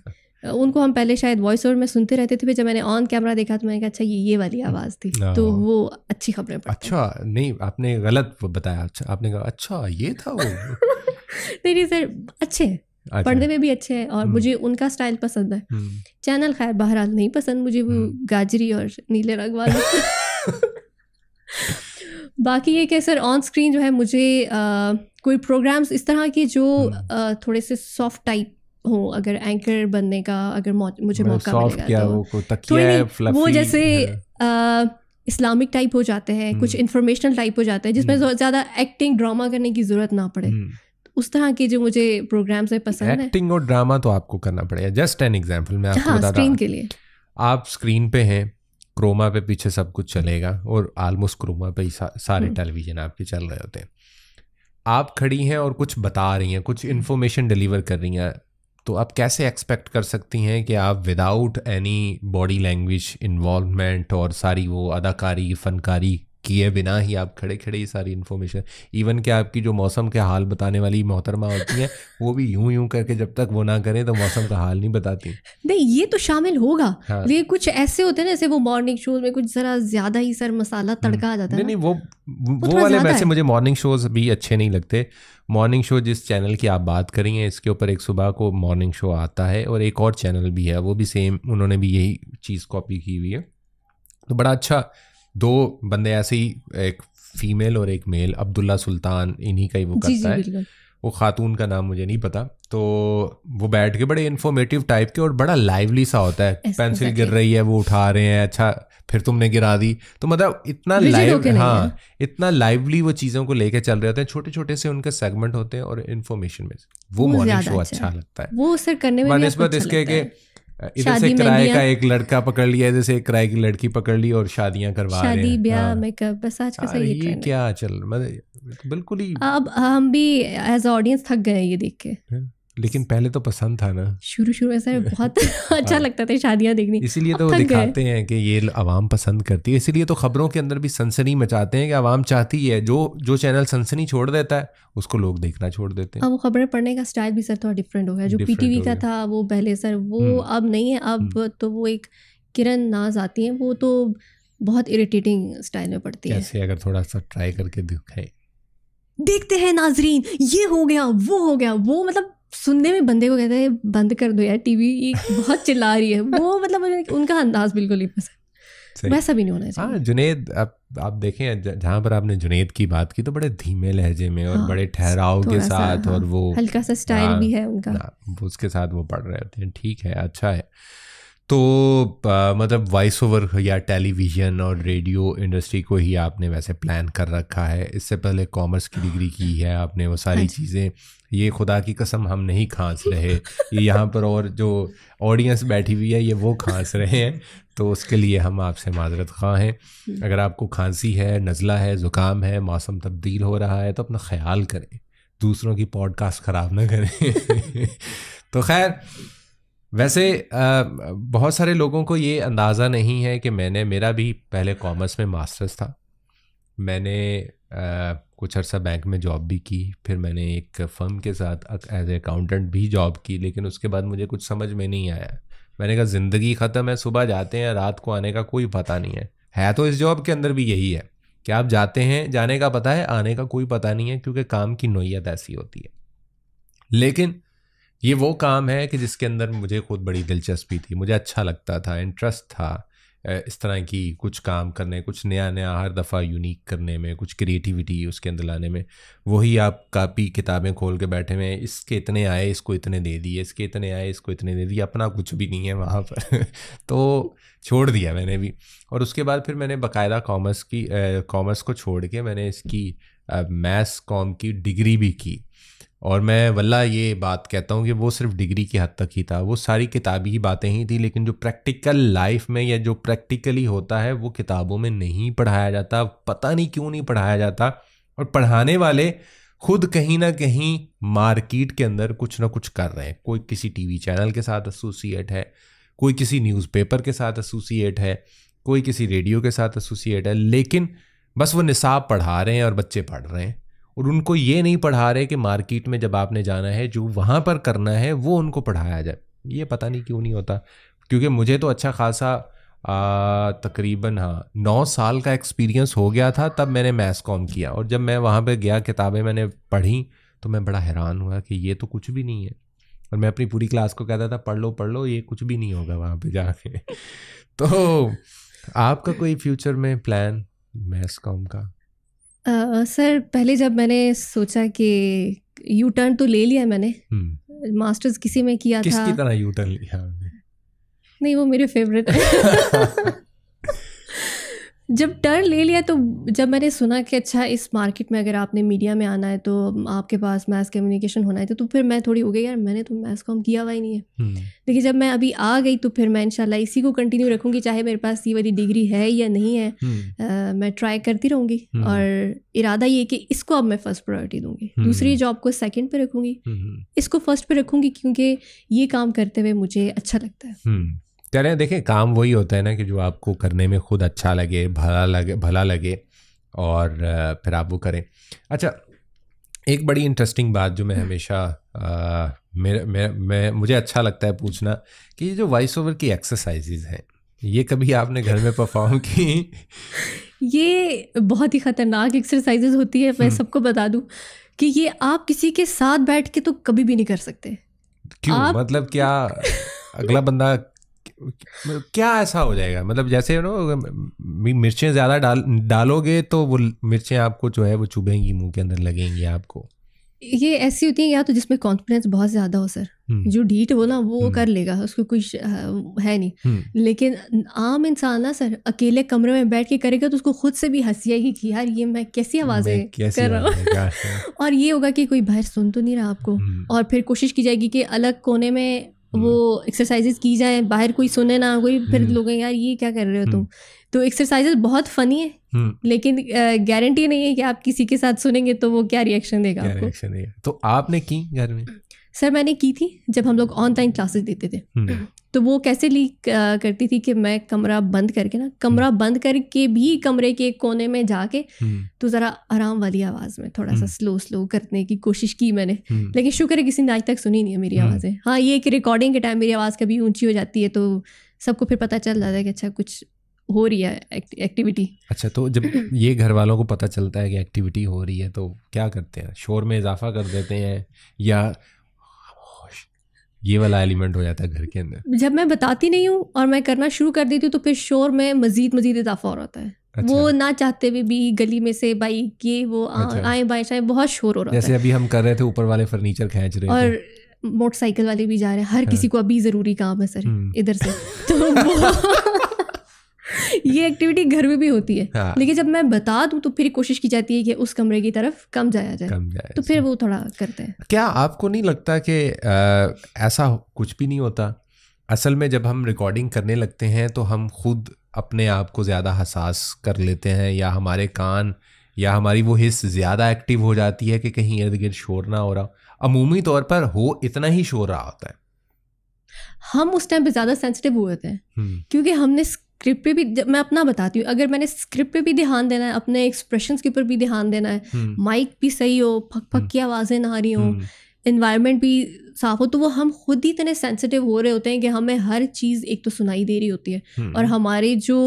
उनको हम पहले शायद वॉइस ओवर में सुनते रहते थे फिर जब मैंने ऑन कैमरा देखा तो मैंने कहा अच्छा ये ये वाली आवाज़ थी हाँ। तो वो अच्छी खबरें अच्छा नहीं आपने गलत बताया अच्छा आपने कहा अच्छा ये था वो [LAUGHS] नहीं सर अच्छे हैं अच्छा। पढ़ने में भी अच्छे हैं और हम्म। मुझे उनका स्टाइल पसंद है चैनल हम्म। खैर बहरहाल नहीं पसंद मुझे वो हम्म। गाजरी और नीले रंग वाले [LAUGHS] बाकी ये क्या सर ऑन स्क्रीन जो है मुझे आ, कोई प्रोग्राम्स इस तरह के जो आ, थोड़े से सॉफ्ट टाइप हूँ अगर एंकर बनने का अगर मुझे मतलब मौका मिलेगा तो वो, तो है, वो जैसे इस्लामिक टाइप हो जाते हैं कुछ इंफॉर्मेशनल हम्म। टाइप हो जाते हैं जिसमें हम्म। ज़्यादा एक्टिंग ड्रामा करने की ज़रूरत ना पड़े हम्म। तो उस तरह के जो मुझे प्रोग्राम्स है पसंद एक्टिंग है एक्टिंग और ड्रामा तो आपको करना पड़ेगा जस्ट एन एग्जांपल मैं आपको हाँ, बता स्क्रीन के लिए आप स्क्रीन पे हैं क्रोमा पे पीछे सब कुछ चलेगा और आलमोस्ट क्रोमा पे ही सा, सारे टेलीविजन आपके चल रहे होते हैं आप खड़ी हैं और कुछ बता रही हैं कुछ इन्फॉर्मेशन डिलीवर कर रही हैं तो आप कैसे एक्सपेक्ट कर सकती हैं कि आप without any body language involvement और सारी वो अदाकारी फनकारी किए बिना ही आप खड़े खड़े ही सारी इन्फॉर्मेशन इवन कि आपकी जो मौसम के हाल बताने वाली मोहतरमा होती है [LAUGHS] वो भी यूं यूं करके जब तक वो ना करें तो मौसम का हाल नहीं बताती नहीं ये तो शामिल होगा हाँ। ये कुछ ऐसे होते हैं जैसे वो मॉर्निंग शोज में कुछ ज़रा ज़्यादा ही सर मसाला हम्म। तड़का आ जाता है नहीं वो वो वाले वैसे मुझे मॉर्निंग शोज भी अच्छे नहीं लगते मॉर्निंग शो जिस चैनल की आप बात करी हैं इसके ऊपर एक सुबह को मॉर्निंग शो आता है और एक और चैनल भी है वो भी सेम उन्होंने भी यही चीज़ कॉपी की हुई है तो बड़ा अच्छा दो बंदे ऐसे ही एक फीमेल और एक मेल अब्दुल्ला सुल्तान इन्हीं का ही वो करता जी, है वो खातून का नाम मुझे नहीं पता तो वो बैठ के बड़े इन्फॉर्मेटिव टाइप के और बड़ा लाइवली सा होता है पेंसिल गिर रही है वो उठा रहे हैं अच्छा फिर तुमने गिरा दी तो मतलब इतना लाइव हाँ इतना लाइवली वो चीज़ों को लेके चल रहे होते हैं छोटे छोटे से उनके सेगमेंट होते हैं और इन्फॉर्मेशन में वो मॉर्निंग शो अच्छा, अच्छा लगता है वो सर करने में अच्छा इसके इधर से किराए का एक लड़का पकड़ लिया इधर से एक किराए की लड़की पकड़ ली और शादियां करवा शादी, ब्याह हाँ। मेकअप बस आज का सही ये क्या चल मतलब बिल्कुल ही अब हम भी एज ऑडियंस थक गए ये देख के हाँ। लेकिन पहले तो पसंद था ना शुरू शुरू ऐसा [LAUGHS] बहुत अच्छा हाँ। लगता था शादियां देखनी इसीलिए तो वो दिखाते हैं कि ये आवाम पसंद करती है इसीलिए तो खबरों के अंदर भी सनसनी मचाते हैं कि आवाम चाहती है जो जो चैनल सनसनी छोड़ देता है उसको लोग देखना छोड़ देते हैं अब वो खबरें पढ़ने का स्टाइल भी सर थोड़ा डिफरेंट हो गया जो पीटीवी का था वो पहले सर वो हम्म। अब नहीं है अब हम्म। तो वो एक किरण नाज आती है वो तो बहुत इरिटेटिंग स्टाइल में पड़ती है ऐसे अगर थोड़ा सा ट्राई करके दिखाए देखते हैं नाजरीन ये हो गया वो हो गया वो मतलब सुनने में बंदे को कहता है बंद कर दो यार टीवी बहुत चिल्ला रही है वो मतलब उनका अंदाज बिल्कुल ही पसंद वैसा भी नहीं होना चाहिए हाँ जुनेद आप आप देखें जहाँ पर आपने जुनेद की बात की तो बड़े धीमे लहजे में और हाँ, बड़े ठहराव के साथ हाँ, और वो हल्का सा स्टाइल हाँ, भी है उनका उसके साथ वो पढ़ रहे होते हैं ठीक है अच्छा है तो आ, मतलब वॉइस ओवर या टेलीविज़न और रेडियो इंडस्ट्री को ही आपने वैसे प्लान कर रखा है इससे पहले कॉमर्स की डिग्री की है आपने वो सारी हाँ चीज़ें ये खुदा की कसम हम नहीं खांस रहे ये यहाँ पर और जो ऑडियंस बैठी हुई है ये वो खांस रहे हैं तो उसके लिए हम आपसे माजरत खां हैं हम्म। अगर आपको खांसी है नज़ला है ज़ुकाम है मौसम तब्दील हो रहा है तो अपना ख्याल करें दूसरों की पॉडकास्ट ख़राब ना करें [LAUGHS] तो खैर वैसे बहुत सारे लोगों को ये अंदाज़ा नहीं है कि मैंने मेरा भी पहले कॉमर्स में मास्टर्स था मैंने कुछ अर्सा बैंक में जॉब भी की फिर मैंने एक फर्म के साथ एज ए अकाउंटेंट भी जॉब की लेकिन उसके बाद मुझे कुछ समझ में नहीं आया मैंने कहा ज़िंदगी ख़त्म है सुबह जाते हैं रात को आने का कोई पता नहीं है है तो इस जॉब के अंदर भी यही है कि आप जाते हैं जाने का पता है आने का कोई पता नहीं है क्योंकि काम की नोयत ऐसी होती है लेकिन ये वो काम है कि जिसके अंदर मुझे खुद बड़ी दिलचस्पी थी मुझे अच्छा लगता था इंटरेस्ट था इस तरह की कुछ काम करने कुछ नया नया हर दफ़ा यूनिक करने में कुछ क्रिएटिविटी उसके अंदर लाने में वही आप कापी किताबें खोल के बैठे हुए हैं इसके इतने आए इसको इतने दे दिए इसके इतने आए इसको इतने दे दिए अपना कुछ भी नहीं है वहाँ पर [LAUGHS] तो छोड़ दिया मैंने भी और उसके बाद फिर मैंने बाकायदा कॉमर्स की कॉमर्स को छोड़ के मैंने इसकी मैथ्स कॉम की डिग्री भी की और मैं वल्ला ये बात कहता हूँ कि वो सिर्फ डिग्री की हद तक ही था वो सारी किताबी ही बातें ही थी लेकिन जो प्रैक्टिकल लाइफ में या जो प्रैक्टिकली होता है वो किताबों में नहीं पढ़ाया जाता पता नहीं क्यों नहीं पढ़ाया जाता और पढ़ाने वाले खुद कहीं ना कहीं मार्केट के अंदर कुछ ना कुछ कर रहे हैं कोई किसी टीवी चैनल के साथ एसोसिएट है कोई किसी न्यूज़पेपर के साथ एसोसिएट है कोई किसी रेडियो के साथ एसोसिएट है लेकिन बस वो निसाब पढ़ा रहे हैं और बच्चे पढ़ रहे हैं और उनको ये नहीं पढ़ा रहे कि मार्केट में जब आपने जाना है जो वहाँ पर करना है वो उनको पढ़ाया जाए ये पता नहीं क्यों नहीं होता क्योंकि मुझे तो अच्छा खासा तकरीबन हाँ नौ साल का एक्सपीरियंस हो गया था तब मैंने मैथ्स कॉम किया और जब मैं वहाँ पर गया किताबें मैंने पढ़ी तो मैं बड़ा हैरान हुआ कि ये तो कुछ भी नहीं है और मैं अपनी पूरी क्लास को कहता था पढ़ लो पढ़ लो ये कुछ भी नहीं होगा वहाँ पे जाके [LAUGHS] तो आपका कोई फ्यूचर में प्लान मैथ्स कॉम का सर पहले जब मैंने सोचा कि यू टर्न तो ले लिया मैंने मास्टर्स हम्म। किसी में किया किस था किसकी तरह यू टर्न लिया नहीं वो मेरे फेवरेट है [LAUGHS] [LAUGHS] जब टर्न ले लिया तो जब मैंने सुना कि अच्छा इस मार्केट में अगर आपने मीडिया में आना है तो आपके पास मैथ कम्युनिकेशन होना है तो फिर मैं थोड़ी हो गई यार मैंने तो मैथ कॉम किया हुआ ही नहीं है हम्म। देखिए जब मैं अभी आ गई तो फिर मैं इनशाला इसी को कंटिन्यू रखूँगी चाहे मेरे पास ये वाली डिग्री है या नहीं है आ, हम्म। मैं ट्राई करती रहूँगी हम्म। और इरादा ये कि इसको अब मैं फ़र्स्ट प्रायोरिटी दूँगी दूसरी जॉब को सेकेंड पर रखूँगी इसको फर्स्ट पर रखूँगी क्योंकि ये काम करते हुए मुझे अच्छा लगता है कह रहे हैं देखें काम वही होता है ना कि जो आपको करने में खुद अच्छा लगे भला लगे भला लगे और फिर आप वो करें अच्छा एक बड़ी इंटरेस्टिंग बात जो मैं हम्म। हमेशा मेरे मैं, मैं मुझे अच्छा लगता है पूछना कि ये जो वॉइस ओवर की एक्सरसाइजेज हैं ये कभी आपने घर में परफॉर्म की ये बहुत ही ख़तरनाक एक्सरसाइजेज होती है मैं हम्म। सबको बता दूं कि ये आप किसी के साथ बैठ के तो कभी भी नहीं कर सकते क्यों आप... मतलब क्या अगला बंदा मतलब क्या ऐसा हो जाएगा मतलब जैसे नो मिर्चें ज़्यादा डाल डालोगे तो वो मिर्चें आपको जो है वो चुभेंगी मुंह के अंदर लगेंगी आपको ये ऐसी होती है या तो जिसमें कॉन्फिडेंस बहुत ज़्यादा हो सर हम्म। जो डीट हो ना वो हम्म। कर लेगा उसको कुछ है नहीं हम्म। लेकिन आम इंसान ना सर अकेले कमरे में बैठ के करेगा तो उसको खुद से भी हंसी आएगी कि यार ये मैं कैसी आवाज़ें कर रहा हूँ [LAUGHS] और ये होगा कि कोई बाहर सुन तो नहीं रहा आपको और फिर कोशिश की जाएगी कि अलग कोने में वो एक्सरसाइजेस हम्म। की जाए बाहर कोई सुने ना कोई फिर हम्म। लोग यार ये क्या कर रहे हो तुम हम्म। तो एक्सरसाइजेस बहुत फनी है लेकिन गारंटी नहीं है कि आप किसी के साथ सुनेंगे तो वो क्या रिएक्शन देगा क्या देगा तो आपने की घर में सर मैंने की थी जब हम लोग ऑनलाइन क्लासेस देते थे तो वो कैसे लीक करती थी कि मैं कमरा बंद करके ना कमरा हम्म। बंद करके भी कमरे के एक कोने में जाके हम्म। तो ज़रा आराम वाली आवाज़ में थोड़ा सा हम्म। स्लो स्लो करने की कोशिश की मैंने लेकिन शुक्र है किसी ने आज तक सुनी नहीं है मेरी आवाज़ें हाँ ये कि रिकॉर्डिंग के टाइम मेरी आवाज़ कभी ऊंची हो जाती है तो सबको फिर पता चल जाता है कि अच्छा कुछ हो रही है एक्टिविटी अच्छा तो जब [CLEARS THROAT] ये घर वालों को पता चलता है कि एक्टिविटी हो रही है तो क्या करते हैं शोर में इजाफा कर देते हैं या ये वाला एलिमेंट हो जाता है घर के अंदर जब मैं बताती नहीं हूँ और मैं करना शुरू कर देती हूँ तो फिर शोर में मजीद मजीद इजाफा हो रहा है अच्छा। वो ना चाहते हुए भी गली में से भाई ये वो अच्छा। आए बाएं शाए बहुत शोर हो रहा है जैसे अभी हम कर रहे थे ऊपर वाले फर्नीचर खेच रहे और मोटरसाइकिल वाले भी जा रहे हैं हर हाँ। किसी को अभी ज़रूरी काम है सर हम्म। इधर से [LAUGHS] तो ये एक्टिविटी घर में भी होती है हाँ। लेकिन जब मैं बता दूं तो फिर कोशिश की जाती है कि उस कमरे की तरफ कम जाया जाए कम जाया तो फिर वो थोड़ा करते हैं क्या आपको नहीं लगता कि ऐसा कुछ भी नहीं होता असल में जब हम रिकॉर्डिंग करने लगते हैं तो हम खुद अपने आप को ज़्यादा हसास कर लेते हैं या हमारे कान या हमारी वो हिस्स ज़्यादा एक्टिव हो जाती है कि कहीं इर्द गिर्द शोर ना हो रहा अमूमी तौर पर हो इतना ही शोर रहा होता है हम उस टाइम पे ज़्यादा सेंसिटिव हुए थे हम्म। क्योंकि हमने स्क्रिप्ट पे भी मैं अपना बताती हूँ अगर मैंने स्क्रिप्ट पे भी ध्यान देना है अपने एक्सप्रेशन के ऊपर भी ध्यान देना है माइक हम्म। भी सही हो फक फक हम्म। की आवाज़ें ना आ रही हो इन्वायरमेंट हम्म। भी साफ हो तो वो हम खुद ही इतने सेंसिटिव हो रहे होते हैं कि हमें हर चीज़ एक तो सुनाई दे रही होती है हम्म। और हमारे जो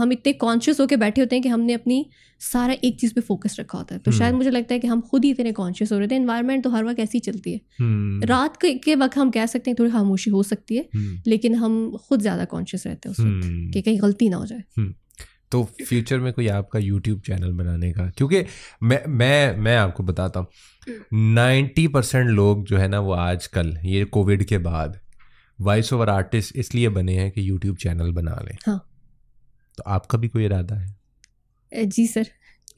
हम इतने कॉन्शियस होकर बैठे होते हैं कि हमने अपनी सारा एक चीज़ पे फोकस रखा होता है तो शायद हम्म। मुझे लगता है कि हम खुद ही इतने कॉन्शियस हो रहे थे इन्वायरमेंट तो हर वक्त ऐसी चलती है हम्म। रात के के वक्त हम कह सकते हैं थोड़ी खामोशी हो सकती है लेकिन हम खुद ज़्यादा कॉन्शियस रहते हैं उस वक्त कि कहीं गलती ना हो जाए तो फ्यूचर में कोई आपका यूट्यूब चैनल बनाने का क्योंकि मैं मैं मैं आपको बताता हूँ नाइन्टी परसेंट लोग जो है ना वो आजकल ये कोविड के बाद वॉइस ओवर आर्टिस्ट इसलिए बने हैं कि यूट्यूब चैनल बना लें हाँ तो आपका भी कोई इरादा है जी सर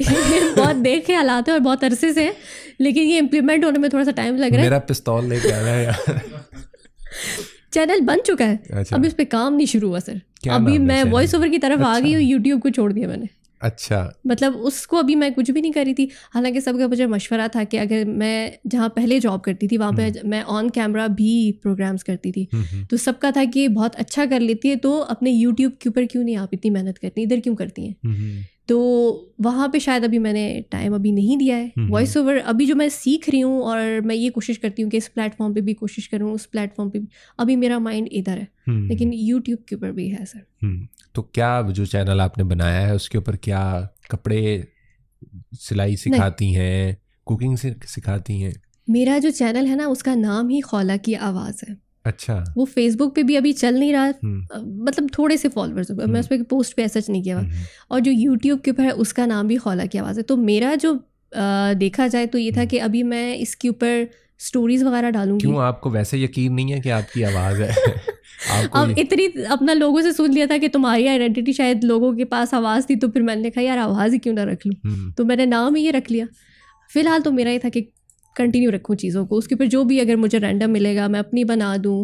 [LAUGHS] बहुत देखे हालात है और बहुत अरसे से लेकिन ये इम्प्लीमेंट होने में थोड़ा सा टाइम लग रहा है मेरा पिस्तौल लेके रहा है चैनल बन चुका है अच्छा। अब इस पे काम नहीं शुरू हुआ सर अभी मैं वॉइस ओवर की तरफ अच्छा। आ गई हूँ यूट्यूब को छोड़ दिया मैंने अच्छा मतलब उसको अभी मैं कुछ भी नहीं करी थी हालांकि सबका मुझे मशवरा था कि अगर मैं जहाँ पहले जॉब करती थी वहाँ पे हम्म। मैं ऑन कैमरा भी प्रोग्राम्स करती थी हम्म, हम्म। तो सबका था कि बहुत अच्छा कर लेती है तो अपने यूट्यूब के ऊपर क्यों नहीं आप इतनी मेहनत करती इधर क्यों करती हैं तो वहाँ पे शायद अभी मैंने टाइम अभी नहीं दिया है वॉइस हम्म, ओवर हम्म। अभी जो मैं सीख रही हूँ और मैं ये कोशिश करती हूँ कि इस प्लेटफॉर्म पे भी कोशिश करूँ उस प्लेटफॉर्म पे भी अभी मेरा माइंड इधर है हम्म। लेकिन यूट्यूब के ऊपर भी है सर तो क्या जो चैनल आपने बनाया है उसके ऊपर क्या कपड़े सिलाई सिखाती हैं कुकिंग सिखाती हैं मेरा जो चैनल है ना उसका नाम ही खौला की आवाज़ है अच्छा वो फेसबुक पे भी अभी चल नहीं रहा हम्म। मतलब थोड़े से फॉलोअर्स मैं उस पर पोस्ट पे सर्च नहीं किया हुआ हम्म। और जो यूट्यूब के ऊपर है उसका नाम भी हौला की आवाज़ है तो मेरा जो देखा जाए तो ये था हम्म। कि अभी मैं इसके ऊपर स्टोरीज वगैरह डालूंगी क्यों आपको वैसे यकीन नहीं है कि आपकी आवाज़ है [LAUGHS] अब इतनी अपना लोगों से सुन लिया था कि तुम्हारी आइडेंटिटी शायद लोगों के पास आवाज़ थी तो फिर मैंने कहा यार आवाज़ ही क्यों ना रख लूँ तो मैंने नाम ही ये रख लिया फिलहाल तो मेरा ये था कि कंटिन्यू रखूँ चीज़ों को उसके ऊपर जो भी अगर मुझे रैंडम मिलेगा मैं अपनी बना दूँ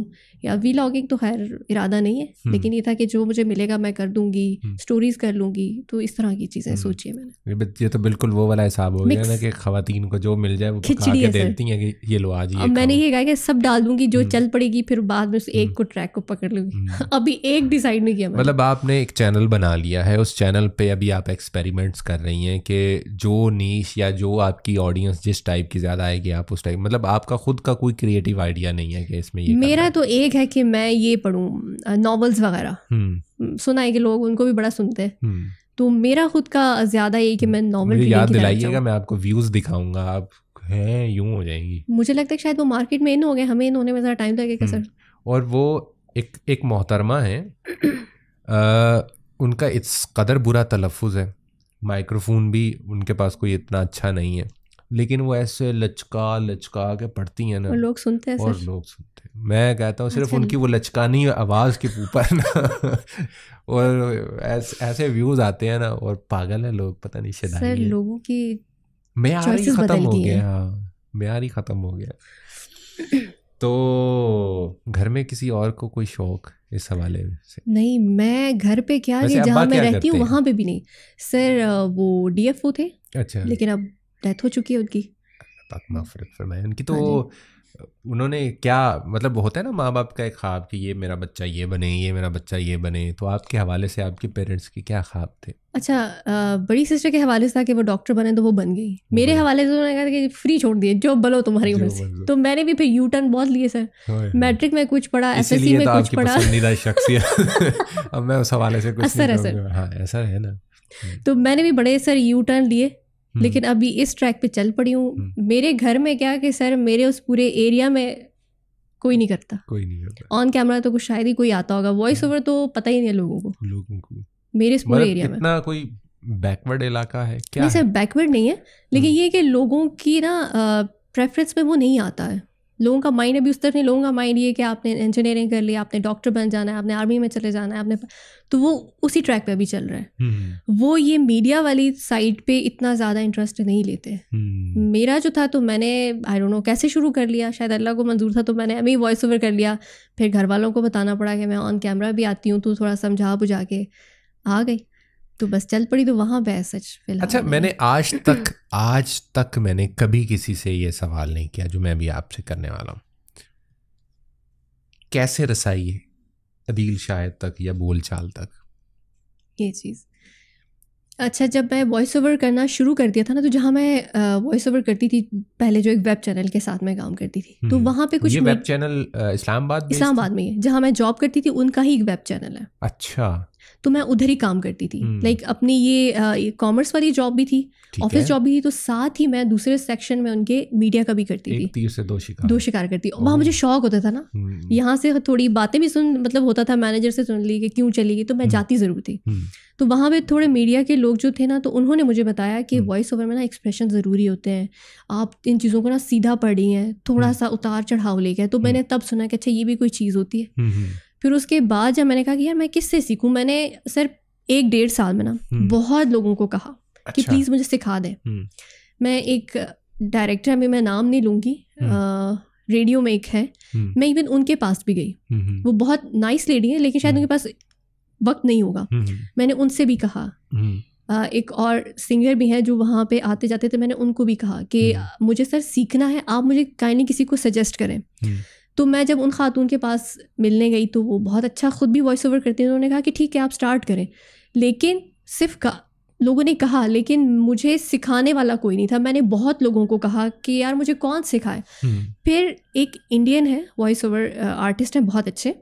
या वी लॉगिंग तो खैर इरादा नहीं है हम्म। लेकिन ये था कि जो मुझे मिलेगा मैं कर दूंगी स्टोरीज हम्म। कर लूंगी तो इस तरह की चीज़ें हम्म। सोची मैंने ये तो बिल्कुल वो वाला हिसाब हो गया ना कि खातन को जो मिल जाए वो खिचड़ी है देती हैं कि ये लो आज अब मैंने ये कहा कि सब डाल दूंगी जो चल पड़ेगी फिर बाद में उस एक को ट्रैक को पकड़ लूंगी [LAUGHS] अभी एक डिसाइड नहीं किया मतलब आपने एक चैनल बना लिया है उस चैनल पर अभी आप एक्सपेरिमेंट्स कर रही हैं कि जो नीच या जो आपकी ऑडियंस जिस टाइप की ज़्यादा जाएगी आप उस टाइम मतलब आपका खुद का कोई क्रिएटिव आइडिया नहीं है कि इसमें ये मेरा तो एक है कि मैं ये पढ़ूँ नॉवेल्स वगैरह हम्म। हम्म, सुना है कि लोग उनको भी बड़ा सुनते हैं हम्म। तो मेरा खुद का ज्यादा ये कि मैं नॉवल याद दिलाइएगा मैं आपको व्यूज दिखाऊंगा आप हैं यूं हो जाएंगी मुझे लगता है शायद वो मार्केट में इन हो गए हमें इन होने में ज़रा टाइम तो लगेगा सर और वो एक एक मोहतरमा है [CLEARS THROAT] उनका इस कदर बुरा तलफ़ है माइक्रोफोन भी उनके पास कोई इतना अच्छा नहीं है लेकिन वो ऐसे लचका लचका के पढ़ती हैं ना और लोग सुनते हैं और लोग सुनते हैं मैं कहता हूँ सिर्फ अच्छा। उनकी वो लचकानी आवाज़ के ऊपर ना और ऐस, ऐसे व्यूज़ आते हैं ना और पागल है लोग पता नहीं सर लोगों की मैार ही ख़त्म हो गया हाँ मैार ही ख़त्म हो गया तो घर में किसी और को कोई शौक इस हवाले से नहीं मैं घर पे क्या जहाँ मैं रहती हूँ वहाँ पे भी नहीं सर हम्म। वो डीएफओ थे अच्छा लेकिन अब डेथ हो चुकी है उनकी फरमाए उनकी तो हाँ उन्होंने क्या मतलब होता है ना माँ बाप का एक ख्वाब कि ये मेरा बच्चा ये बने ये मेरा बच्चा ये बने तो आपके हवाले से आपके पेरेंट्स के क्या ख्वाब थे अच्छा आ, बड़ी सिस्टर के हवाले से था कि वो डॉक्टर बने तो वो बन गई मेरे हवाले से उन्होंने कहा कि फ्री छोड़ दिए जो बलो तुम्हारी उम्र से तो मैंने भी फिर यू टर्न बहुत लिए सर मैट्रिक में कुछ पढ़ा एस में तो कुछ पढ़ा शख्सियत [LAUGHS] अब मैं उस हवाले से कुछ असर है सर ऐसा है ना तो मैंने भी बड़े सर यू टर्न लिए हम्म। लेकिन अभी इस ट्रैक पे चल पड़ी हूँ हम्म। मेरे घर में क्या कि सर मेरे उस पूरे एरिया में कोई नहीं करता कोई नहीं करता ऑन कैमरा तो कुछ शायद ही कोई आता होगा वॉइस ओवर तो पता ही नहीं है लोगों को लोगों को मेरे इस पूरे एरिया मतलब में कोई बैकवर्ड इलाका है क्या नहीं सर बैकवर्ड नहीं है लेकिन हम्म। ये कि लोगों की ना प्रेफरेंस में वो नहीं आता है लोगों का माइंड अभी उस तरफ नहीं लोगों का माइंड ये कि आपने इंजीनियरिंग कर लिया आपने डॉक्टर बन जाना है आपने आर्मी में चले जाना है आपने तो वो उसी ट्रैक पे अभी चल रहा है हम्म, हम्म। वो ये मीडिया वाली साइड पे इतना ज़्यादा इंटरेस्ट नहीं लेते हम्म। मेरा जो था तो मैंने आई डोंट नो कैसे शुरू कर लिया शायद अल्लाह को मंजूर था तो मैंने अभी वॉइस ओवर कर लिया फिर घर वालों को बताना पड़ा कि मैं ऑन कैमरा भी आती हूँ तो थोड़ा समझा बुझा के आ गई तो बस चल पड़ी तो वहां पे सच फिलहाल अच्छा मैंने आज तक आज तक मैंने कभी किसी से ये सवाल नहीं किया जो मैं अभी आपसे करने वाला हूँ कैसे रसाई है अदील शायद तक या चाल तक ये चीज़ अच्छा जब मैं वॉइस ओवर करना शुरू कर दिया था ना तो जहाँ मैं वॉइस ओवर करती थी पहले जो एक वेब चैनल के साथ मैं काम करती थी तो हम्म। वहाँ पे कुछ ये वेब चैनल इस्लामाबाद इस्लामाबाद में है जहाँ मैं जॉब करती थी उनका ही एक वेब चैनल है अच्छा तो मैं उधर ही काम करती थी लाइक हम्म। like, अपनी ये कॉमर्स वाली जॉब भी थी ऑफिस जॉब भी थी तो साथ ही मैं दूसरे सेक्शन में उनके मीडिया का भी करती थी तीर से दो शिकार दो शिकार करती वहाँ मुझे शौक होता था ना हम्म। यहाँ से थोड़ी बातें भी सुन मतलब होता था मैनेजर से सुन ली कि क्यों चली गई तो मैं हम्म। जाती ज़रूर थी तो वहाँ पे थोड़े मीडिया के लोग जो थे ना तो उन्होंने मुझे बताया कि वॉइस ओवर में ना एक्सप्रेशन ज़रूरी होते हैं आप इन चीज़ों को ना सीधा पढ़ी हैं थोड़ा सा उतार चढ़ाव लेके तो मैंने तब सुना कि अच्छा ये भी कोई चीज़ होती है फिर उसके बाद जब मैंने कहा कि यार मैं किससे सीखूं मैंने सर एक डेढ़ साल में ना हम्म। बहुत लोगों को कहा अच्छा। कि प्लीज़ मुझे सिखा दें हम्म। मैं एक डायरेक्टर अभी मैं नाम नहीं लूँगी हम्म। रेडियो में एक है मैं इवन उनके पास भी गई वो बहुत नाइस लेडी है लेकिन शायद उनके पास वक्त नहीं होगा मैंने उनसे भी कहा एक और सिंगर भी हैं जो वहाँ पे आते जाते थे तो मैंने उनको भी कहा कि मुझे सर सीखना है आप मुझे काइंडली किसी को सजेस्ट करें तो मैं जब उन खातून के पास मिलने गई तो वो बहुत अच्छा ख़ुद भी वॉइस ओवर करती हैं उन्होंने कहा कि ठीक है आप स्टार्ट करें लेकिन सिर्फ का लोगों ने कहा लेकिन मुझे सिखाने वाला कोई नहीं था मैंने बहुत लोगों को कहा कि यार मुझे कौन सिखाए हम्म। फिर एक इंडियन है वॉइस ओवर आर्टिस्ट हैं बहुत अच्छे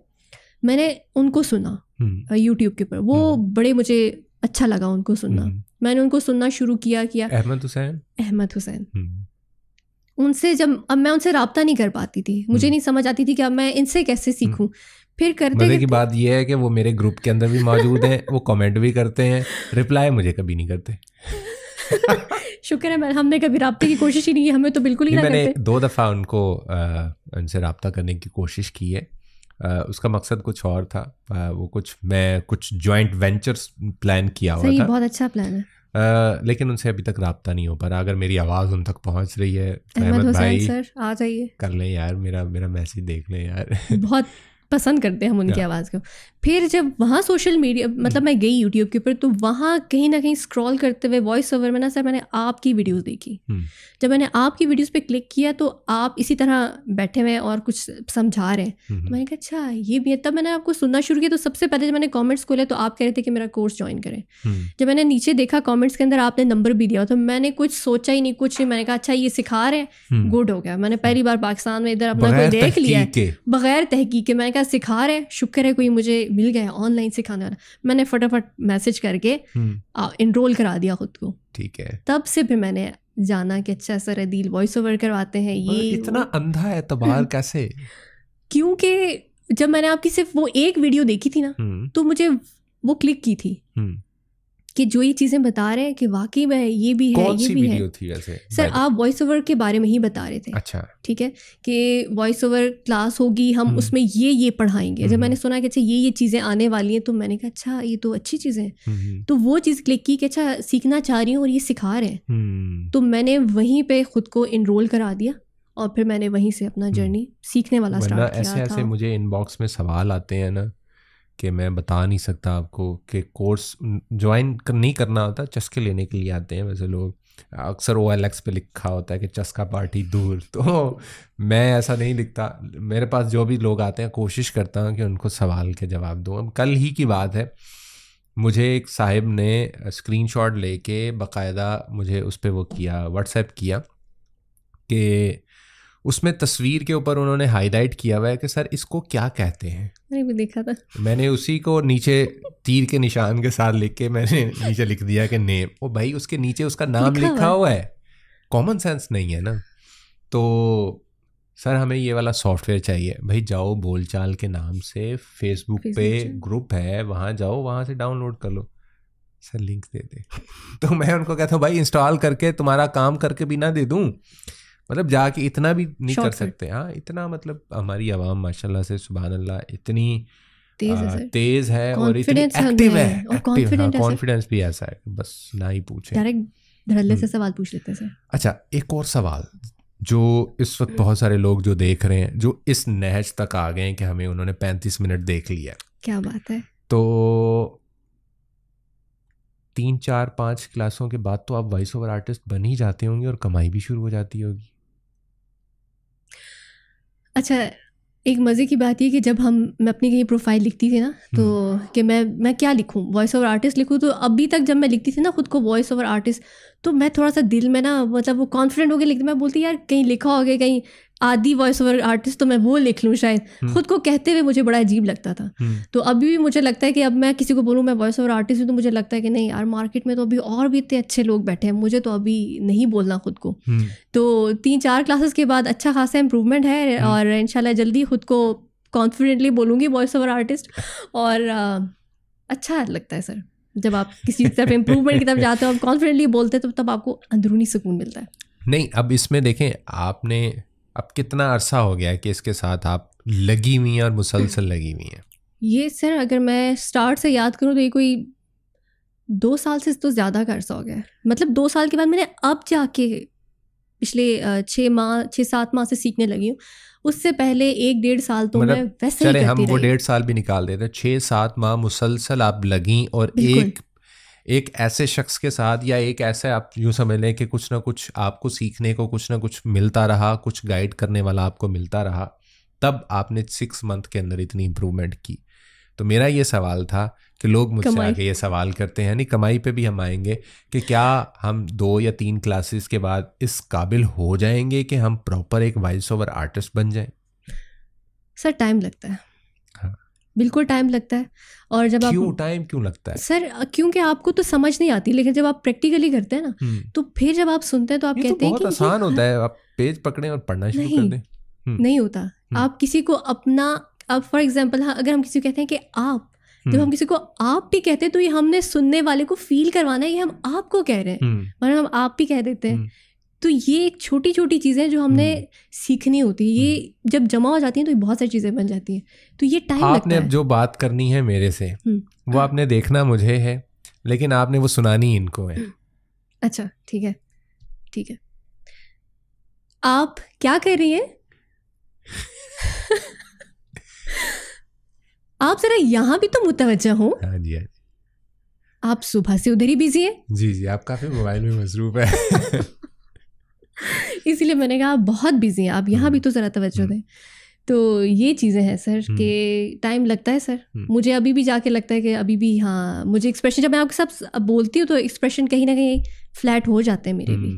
मैंने उनको सुना यूट्यूब हम्म। के ऊपर वो हम्म। बड़े मुझे अच्छा लगा उनको सुनना मैंने उनको सुनना शुरू किया किया अहमद हुसैन अहमद हुसैन उनसे जब अब मैं उनसे रबता नहीं कर पाती थी मुझे हम्म। नहीं समझ आती थी कि अब मैं इनसे कैसे हम्म। सीखूं फिर करते मजे की बात यह है कि वो मेरे ग्रुप के अंदर भी मौजूद हैं वो कमेंट भी करते हैं रिप्लाई मुझे कभी नहीं करते [LAUGHS] शुक्र है हमने कभी रबते की कोशिश ही नहीं की हमें तो बिल्कुल ही मैंने दो दफ़ा उनको उनसे रबता करने की कोशिश की है आ, उसका मकसद कुछ और था आ, वो कुछ मैं कुछ जॉइंट वेंचर्स प्लान किया हुआ था बहुत अच्छा प्लान है लेकिन उनसे अभी तक रबता नहीं हो पा रहा अगर मेरी आवाज़ उन तक पहुंच रही है अहमद भाई सर आ जाइए कर लें यार मेरा मेरा मैसेज देख लें यार बहुत पसंद करते हैं हम उनकी आवाज़ को फिर जब वहाँ सोशल मीडिया मतलब मैं गई यूट्यूब के ऊपर तो वहाँ कहीं ना कहीं स्क्रॉल करते हुए वॉइस ओवर में ना सर मैंने आपकी वीडियोस देखी hmm. जब मैंने आपकी वीडियोस पे क्लिक किया तो आप इसी तरह बैठे हुए हैं और कुछ समझा रहे हैं तो hmm. मैंने कहा अच्छा ये भी है तब मैंने आपको सुनना शुरू किया तो सबसे पहले जब मैंने कॉमेंट्स खोले तो आप कह रहे थे कि मेरा कोर्स ज्वाइन करें hmm. जब मैंने नीचे देखा कॉमेंट्स के अंदर आपने नंबर भी दिया तो मैंने कुछ सोचा ही नहीं कुछ नहीं मैंने कहा अच्छा ये सिखा रहे हैं गुड हो गया मैंने पहली बार पाकिस्तान में इधर अपना कोई देख लिया बगैर तहकीक के मैंने कहा सिखा रहे शुक्र है कोई मुझे मिल गया ऑनलाइन सिखाने वाला मैंने फटाफट मैसेज करके इनरोल हम्म। करा दिया खुद को ठीक है तब से फिर मैंने जाना कि अच्छा सर अदील वॉइस ओवर करवाते हैं ये इतना अंधा है तबार [LAUGHS] कैसे क्योंकि जब मैंने आपकी सिर्फ वो एक वीडियो देखी थी ना हम्म। तो मुझे वो क्लिक की थी हम्म। कि जो ये चीज़ें बता रहे हैं कि वाकई में ये भी है ये भी है थी वैसे सर आप वॉइस ओवर के बारे में ही बता रहे थे अच्छा ठीक है कि वॉइस ओवर क्लास होगी हम हम्म। उसमें ये ये पढ़ाएंगे जब मैंने हम्म। सुना कि अच्छा ये ये चीज़ें आने वाली हैं तो मैंने कहा अच्छा ये तो अच्छी चीज़ें हैं हम्म, तो वो चीज़ क्लिक की कि अच्छा सीखना चाह रही हूँ और ये सिखा रहे हैं तो मैंने वहीं पर ख़ुद को इनरोल करा दिया और फिर मैंने वहीं से अपना जर्नी सीखने वाला स्टार्ट किया ऐसे ऐसे मुझे इनबॉक्स में सवाल आते हैं ना कि मैं बता नहीं सकता आपको कि कोर्स ज्वाइन कर, नहीं करना होता चस्के लेने के लिए आते हैं वैसे लोग अक्सर ओ एल एक्स पर लिखा होता है कि चस्का पार्टी दूर तो मैं ऐसा नहीं लिखता मेरे पास जो भी लोग आते हैं कोशिश करता हूँ कि उनको सवाल के जवाब दूँ कल ही की बात है मुझे एक साहिब ने शॉट लेके बकायदा मुझे उस पर वो किया व्हाट्सएप किया कि उसमें तस्वीर के ऊपर उन्होंने हाईलाइट किया हुआ है कि सर इसको क्या कहते हैं मैंने भी देखा था मैंने उसी को नीचे तीर के निशान के साथ लिख के मैंने नीचे लिख दिया कि नेम वो भाई उसके नीचे उसका नाम लिखा, लिखा हुआ है कॉमन सेंस नहीं है ना तो सर हमें ये वाला सॉफ्टवेयर चाहिए भाई जाओ बोलचाल के नाम से फेसबुक पे ग्रुप है वहाँ जाओ वहाँ से डाउनलोड कर लो सर लिंक दे दे [LAUGHS] तो मैं उनको कहता हूँ भाई इंस्टॉल करके तुम्हारा काम करके भी ना दे दूँ मतलब जाके इतना भी नहीं कर सकते हाँ इतना मतलब हमारी आवाम माशाल्लाह से सुबह अल्लाह इतनी तेज है, तेज है और इतनी एक्टिव है, कॉन्फिडेंस हाँ, भी ऐसा है बस ना ही पूछे धड़ल्ले से हम्म। सवाल पूछ लेते हैं अच्छा एक और सवाल जो इस वक्त बहुत सारे लोग जो देख रहे हैं जो इस नहज तक आ गए हैं कि हमें उन्होंने पैंतीस मिनट देख लिया क्या बात है तो तीन चार पांच क्लासों के बाद तो आप वॉइस ओवर आर्टिस्ट बन ही जाते होंगे और कमाई भी शुरू हो जाती होगी अच्छा एक मज़े की बात ये कि जब हम मैं अपनी कहीं प्रोफाइल लिखती थी ना तो हम्म। कि मैं मैं क्या लिखूँ वॉइस ओवर आर्टिस्ट लिखूँ तो अभी तक जब मैं लिखती थी ना खुद को वॉइस ओवर आर्टिस्ट तो मैं थोड़ा सा दिल में ना मतलब वो कॉन्फिडेंट होकर लिखती मैं बोलती यार कहीं लिखा हो गया कहीं आदि वॉइस ओवर आर्टिस्ट तो मैं वो लिख लूँ शायद हम्म। खुद को कहते हुए मुझे बड़ा अजीब लगता था हम्म। तो अभी भी मुझे लगता है कि अब मैं किसी को बोलूँ मैं वॉइस ओवर आर्टिस्ट हूँ तो मुझे लगता है कि नहीं यार मार्केट में तो अभी और भी इतने अच्छे लोग बैठे हैं मुझे तो अभी नहीं बोलना खुद को हम्म। तो तीन चार क्लासेस के बाद अच्छा खासा इम्प्रूवमेंट है और इन जल्दी खुद को कॉन्फिडेंटली बोलूँगी वॉइस ओवर आर्टिस्ट और अच्छा लगता है सर जब आप किसी तरफ इम्प्रूवमेंट की तरफ जाते हो आप कॉन्फिडेंटली बोलते हैं तो तब आपको अंदरूनी सुकून मिलता है नहीं अब इसमें देखें आपने अब कितना अरसा हो गया है कि इसके साथ आप लगी हुई हैं और मुसलसल लगी हुई हैं ये सर अगर मैं स्टार्ट से याद करूँ तो ये कोई दो साल से तो ज़्यादा का अरसा हो गया मतलब दो साल के बाद मैंने अब जाके पिछले छः माह छः सात माह से सीखने लगी हूँ उससे पहले एक डेढ़ साल तो मतलब मैं वैसे चले हम वो डेढ़ साल भी निकाल देते छः सात माह मुसलसल आप लगी और एक एक ऐसे शख्स के साथ या एक ऐसे आप यूँ समझ लें कि कुछ ना कुछ आपको सीखने को कुछ ना कुछ मिलता रहा कुछ गाइड करने वाला आपको मिलता रहा तब आपने सिक्स मंथ के अंदर इतनी इम्प्रूवमेंट की तो मेरा ये सवाल था कि लोग मुझसे आके ये सवाल करते हैं यानी कमाई पे भी हम आएंगे कि क्या हम दो या तीन क्लासेस के बाद इस काबिल हो जाएंगे कि हम प्रॉपर एक वॉइस ओवर आर्टिस्ट बन जाएं सर टाइम लगता है बिल्कुल टाइम लगता है और जब क्यों आप टाइम क्यों लगता है सर क्योंकि आपको तो समझ नहीं आती लेकिन जब आप प्रैक्टिकली करते हैं ना हम्म। तो फिर जब आप सुनते हैं तो आप तो कहते हैं कि आसान होता है आप पेज पकड़े और पढ़ना शुरू कर दें हम्म। नहीं होता हम्म। आप किसी को अपना अब फॉर एग्जाम्पल हाँ, अगर हम किसी को कहते हैं कि आप जब हम किसी को आप भी कहते हैं तो ये हमने सुनने वाले को फील करवाना है ये हम आपको कह रहे हैं वरना मतलब हम आप भी कह देते हैं तो ये एक छोटी छोटी चीज़ें जो हमने हम्म। सीखनी होती है ये हम्म। जब जमा हो जाती है तो बहुत सारी चीज़ें बन जाती हैं तो ये टाइम आपने है। जो बात करनी है मेरे से हम्म। वो आपने देखना मुझे है लेकिन आपने वो सुनानी इनको है अच्छा ठीक है ठीक है आप क्या कर रही हैं [LAUGHS] आप जरा यहाँ भी तो मुतवजा हो हाँ, हाँ जी आप सुबह से उधर ही बिजी हैं जी जी आप काफी मोबाइल में मसरूफ है [LAUGHS] इसीलिए मैंने कहा आप बहुत बिजी हैं आप यहाँ भी तो ज़रा तवज्जो हम्म। दें तो ये चीज़ें हैं सर हम्म। कि टाइम लगता है सर हम्म। मुझे अभी भी जाके लगता है कि अभी भी हाँ मुझे एक्सप्रेशन जब मैं आपके साथ बोलती हूँ तो एक्सप्रेशन कहीं ना कहीं फ्लैट हो जाते हैं मेरे भी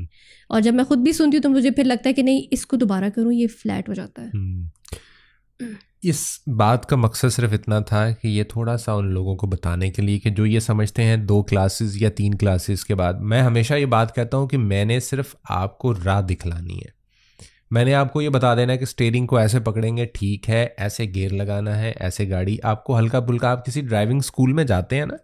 और जब मैं खुद भी सुनती हूँ तो मुझे फिर लगता है कि नहीं इसको दोबारा करूँ ये फ्लैट हो जाता है [CLEARS THROAT] इस बात का मकसद सिर्फ इतना था कि ये थोड़ा सा उन लोगों को बताने के लिए कि जो ये समझते हैं दो क्लासेस या तीन क्लासेस के बाद मैं हमेशा ये बात कहता हूँ कि मैंने सिर्फ आपको राह दिखलानी है मैंने आपको ये बता देना है कि स्टेयरिंग को ऐसे पकड़ेंगे ठीक है ऐसे गेयर लगाना है ऐसे गाड़ी आपको हल्का फुल्का आप किसी ड्राइविंग स्कूल में जाते हैं ना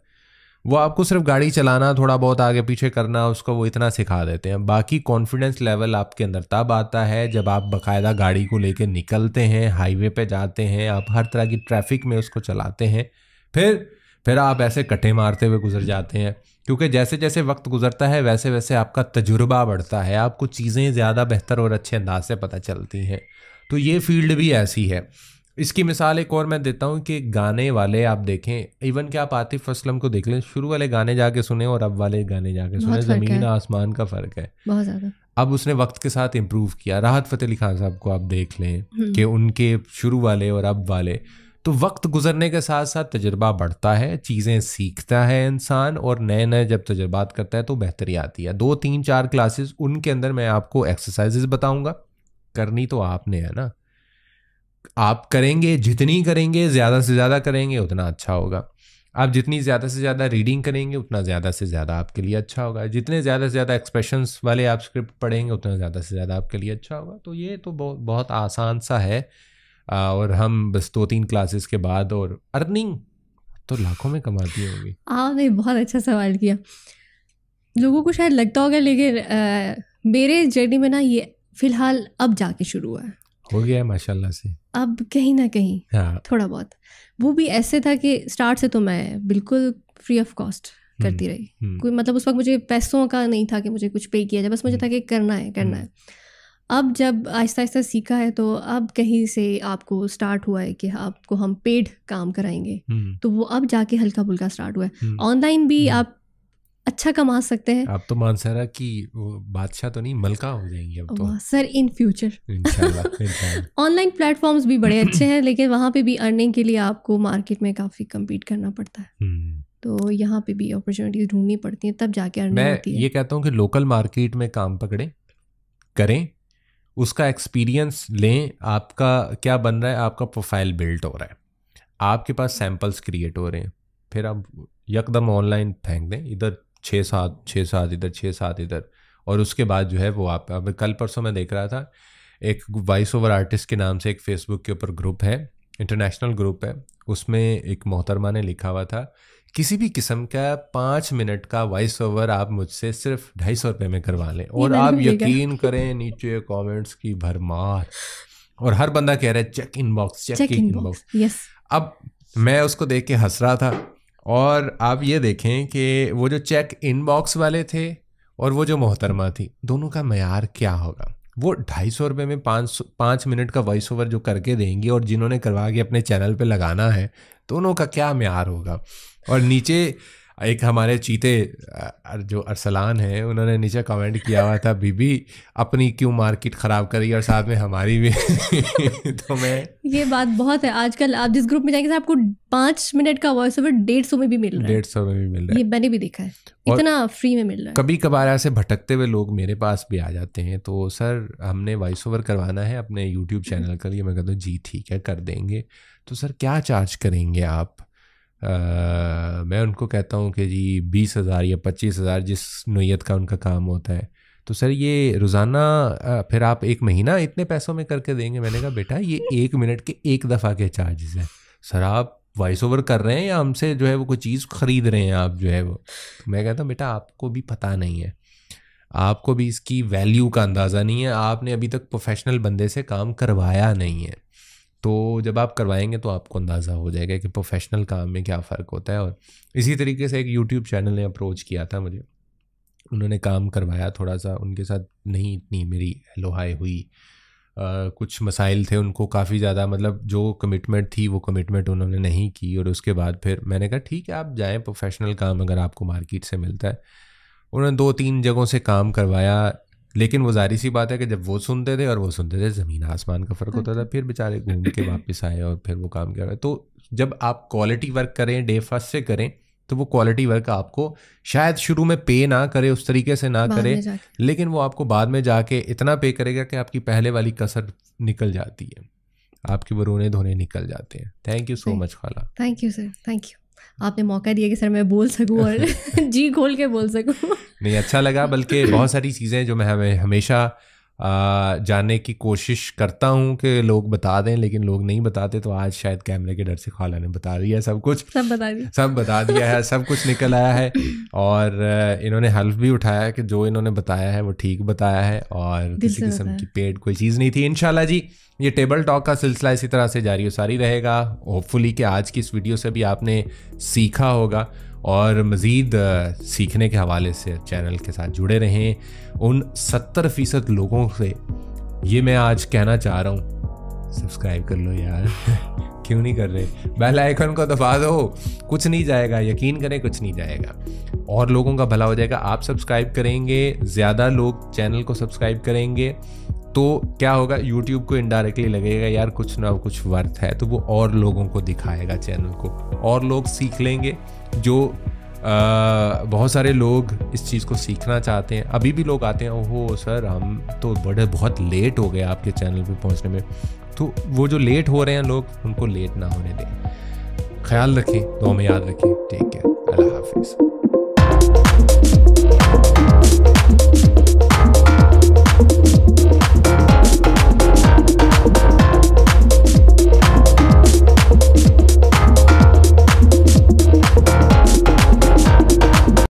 वो आपको सिर्फ गाड़ी चलाना थोड़ा बहुत आगे पीछे करना उसको वो इतना सिखा देते हैं बाकी कॉन्फिडेंस लेवल आपके अंदर तब आता है जब आप बाकायदा गाड़ी को लेके निकलते हैं हाईवे पे जाते हैं आप हर तरह की ट्रैफिक में उसको चलाते हैं फिर फिर आप ऐसे कट्ठे मारते हुए गुजर जाते हैं क्योंकि जैसे जैसे वक्त गुजरता है वैसे वैसे आपका तजुर्बा बढ़ता है आपको चीज़ें ज़्यादा बेहतर और अच्छे अंदाज से पता चलती हैं तो ये फील्ड भी ऐसी है इसकी मिसाल एक और मैं देता हूँ कि गाने वाले आप देखें इवन कि आप आतिफ असलम को देख लें शुरू वाले गाने जाके सुने और अब वाले गाने जाके सुने ज़मीन आसमान का फ़र्क है बहुत ज़्यादा अब उसने वक्त के साथ इम्प्रूव किया राहत फ़तेह अली खान साहब को आप देख लें हम्म। कि उनके शुरू वाले और अब वाले तो वक्त गुजरने के साथ साथ तजर्बा बढ़ता है चीज़ें सीखता है इंसान और नए नए जब तजर्बात करता है तो बेहतरी आती है दो तीन चार क्लासेस उनके अंदर मैं आपको एक्सरसाइजेज बताऊँगा करनी तो आपने है ना आप करेंगे जितनी करेंगे ज़्यादा से ज़्यादा करेंगे उतना अच्छा होगा आप जितनी ज़्यादा से ज़्यादा रीडिंग करेंगे उतना ज़्यादा से ज़्यादा आपके लिए अच्छा होगा जितने ज़्यादा से ज़्यादा एक्सप्रेशंस वाले आप स्क्रिप्ट पढ़ेंगे उतना ज़्यादा से ज़्यादा आपके लिए अच्छा होगा तो ये तो बहुत बहुत आसान सा है और हम बस दो तीन क्लासेस के बाद और अर्निंग तो लाखों में कमाती होगी हाँ नहीं बहुत अच्छा सवाल किया लोगों को शायद लगता होगा लेकिन मेरे जर्नी में ना ये फ़िलहाल अब जाके शुरू हुआ है हो गया माशाल्लाह से अब कहीं ना कहीं हाँ। थोड़ा बहुत वो भी ऐसे था कि स्टार्ट से तो मैं बिल्कुल फ्री ऑफ कॉस्ट करती रही हम्म। कोई मतलब उस वक्त मुझे पैसों का नहीं था कि मुझे कुछ पे किया जाए बस मुझे हम्म। था कि करना है करना हम्म। है अब जब आहिस्ता आहिस्ता सीखा है तो अब कहीं से आपको स्टार्ट हुआ है कि आपको हम पेड काम कराएंगे तो वो अब जाके हल्का फुल्का स्टार्ट हुआ है ऑनलाइन भी आप अच्छा कमा सकते हैं आप तो सर की बादशाह तो नहीं मलका हो जाएंगे अब तो sir in future [LAUGHS] online platforms भी बड़े अच्छे हैं लेकिन वहाँ पे भी अर्निंग के लिए आपको मार्केट में काफ़ी कम्पीट करना पड़ता है हम्म। तो यहाँ पे भी अपॉर्चुनिटीज ढूंढनी पड़ती है तब जाके अर्निंग मैं होती है। ये कहता हूँ कि लोकल मार्केट में काम पकड़े करें उसका एक्सपीरियंस लें आपका क्या बन रहा है आपका प्रोफाइल बिल्ट हो रहा है आपके पास सैम्पल्स क्रिएट हो रहे हैं फिर आप यकदम ऑनलाइन फेंक दें इधर छः सात छः सात इधर छः सात इधर और उसके बाद जो है वो आप अब कल परसों मैं देख रहा था एक वॉइस ओवर आर्टिस्ट के नाम से एक फेसबुक के ऊपर ग्रुप है इंटरनेशनल ग्रुप है उसमें एक मोहतरमा ने लिखा हुआ था किसी भी किस्म का पाँच मिनट का वॉइस ओवर आप मुझसे सिर्फ ढाई सौ रुपये में करवा लें और आप यकीन करें नीचे कमेंट्स की भरमार और हर बंदा कह रहा है check inbox check, check inbox अब मैं उसको देख के हंस रहा था और आप ये देखें कि वो जो चेक इनबॉक्स वाले थे और वो जो मोहतरमा थी दोनों का मैार क्या होगा वो ढाई सौ रुपये में पाँच सौ पाँच मिनट का वॉइस ओवर जो करके देंगी और जिन्होंने करवा के अपने चैनल पे लगाना है दोनों का क्या मैार होगा और नीचे एक हमारे चीते जो अरसलान हैं उन्होंने नीचे कमेंट किया हुआ था बीबी अपनी क्यों मार्केट ख़राब करी और साथ में हमारी भी [LAUGHS] तो मैं ये बात बहुत है आजकल आप जिस ग्रुप में जाएंगे आपको पाँच मिनट का वॉइस ओवर डेढ़ सौ में भी मिल रहा है डेढ़ सौ में भी मिल रहा है ये मैंने भी देखा है इतना फ्री में मिल रहा है कभी कभार ऐसे भटकते हुए लोग मेरे पास भी आ जाते हैं तो सर हमने वॉइस ओवर करवाना है अपने यूट्यूब चैनल का लिए मैं कहता हूँ जी ठीक है कर देंगे तो सर क्या चार्ज करेंगे आप मैं उनको कहता हूँ कि जी बीस हज़ार या पच्चीस हज़ार जिस नोयत का उनका काम होता है तो सर ये रोज़ाना फिर आप एक महीना इतने पैसों में करके देंगे मैंने कहा बेटा ये [LAUGHS] एक मिनट के एक दफ़ा के चार्जेस हैं सर आप वॉइस ओवर कर रहे हैं या हमसे जो है वो कोई चीज़ ख़रीद रहे हैं आप जो है वो तो मैं कहता हूँ बेटा आपको भी पता नहीं है आपको भी इसकी वैल्यू का अंदाज़ा नहीं है आपने अभी तक प्रोफेशनल बंदे से काम करवाया नहीं है तो जब आप करवाएंगे तो आपको अंदाज़ा हो जाएगा कि प्रोफेशनल काम में क्या फ़र्क होता है और इसी तरीके से एक यूट्यूब चैनल ने अप्रोच किया था मुझे उन्होंने काम करवाया थोड़ा सा उनके साथ नहीं इतनी मेरी लोहाई हुई आ, कुछ मसाइल थे उनको काफ़ी ज़्यादा मतलब जो कमिटमेंट थी वो कमिटमेंट उन्होंने नहीं की और उसके बाद फिर मैंने कहा ठीक है आप जाएँ प्रोफेशनल काम अगर आपको मार्केट से मिलता है उन्होंने दो तीन जगहों से काम करवाया लेकिन वो जारी सी बात है कि जब वो सुनते थे और वो सुनते थे ज़मीन आसमान का फ़र्क होता था हम्म। फिर बेचारे घूम के वापस आए और फिर वो काम कर रहे तो जब आप क्वालिटी वर्क करें डे फर्स्ट से करें तो वो क्वालिटी वर्क आपको शायद शुरू में पे ना करे उस तरीके से ना करे लेकिन वो आपको बाद में जाके इतना पे करेगा कि आपकी पहले वाली कसर निकल जाती है आपके वो रोने धोने निकल जाते हैं थैंक यू सो मच खाला thank you sir thank you आपने मौका दिया कि सर मैं बोल सकूँ और [LAUGHS] [LAUGHS] जी खोल के बोल सकूँ नहीं अच्छा लगा बल्कि बहुत सारी चीज़ें जो मैं हमें हमेशा जाने की कोशिश करता हूँ कि लोग बता दें लेकिन लोग नहीं बताते तो आज शायद कैमरे के डर से खाला ने बता दिया सब कुछ सब बता दिया सब बता दिया है सब कुछ निकल आया है और इन्होंने हल्फ भी उठाया कि जो इन्होंने बताया है वो ठीक बताया है और किसी किस्म की पेड कोई चीज़ नहीं थी इनशाला जी ये टेबल टॉक का सिलसिला इसी तरह से जारी सारी रहेगा होपफुली कि आज की इस वीडियो से भी आपने सीखा होगा और मज़ीद सीखने के हवाले से चैनल के साथ जुड़े रहें उन सत्तर फ़ीसद लोगों से ये मैं आज कहना चाह रहा हूँ सब्सक्राइब कर लो यार [LAUGHS] क्यों नहीं कर रहे बेल आइकन को दबा दो कुछ नहीं जाएगा यकीन करें कुछ नहीं जाएगा और लोगों का भला हो जाएगा आप सब्सक्राइब करेंगे ज़्यादा लोग चैनल को सब्सक्राइब करेंगे तो क्या होगा यूट्यूब को इनडायरेक्टली लगेगा यार कुछ ना कुछ वर्थ है तो वो और लोगों को दिखाएगा चैनल को और लोग सीख लेंगे जो आ, बहुत सारे लोग इस चीज़ को सीखना चाहते हैं अभी भी लोग आते हैं ओहो सर हम तो बड़े बहुत लेट हो गए आपके चैनल पे पहुंचने में तो वो जो लेट हो रहे हैं लोग उनको लेट ना होने दें ख्याल रखें दो में याद रखें टेक केयर अल्लाह हाफिज़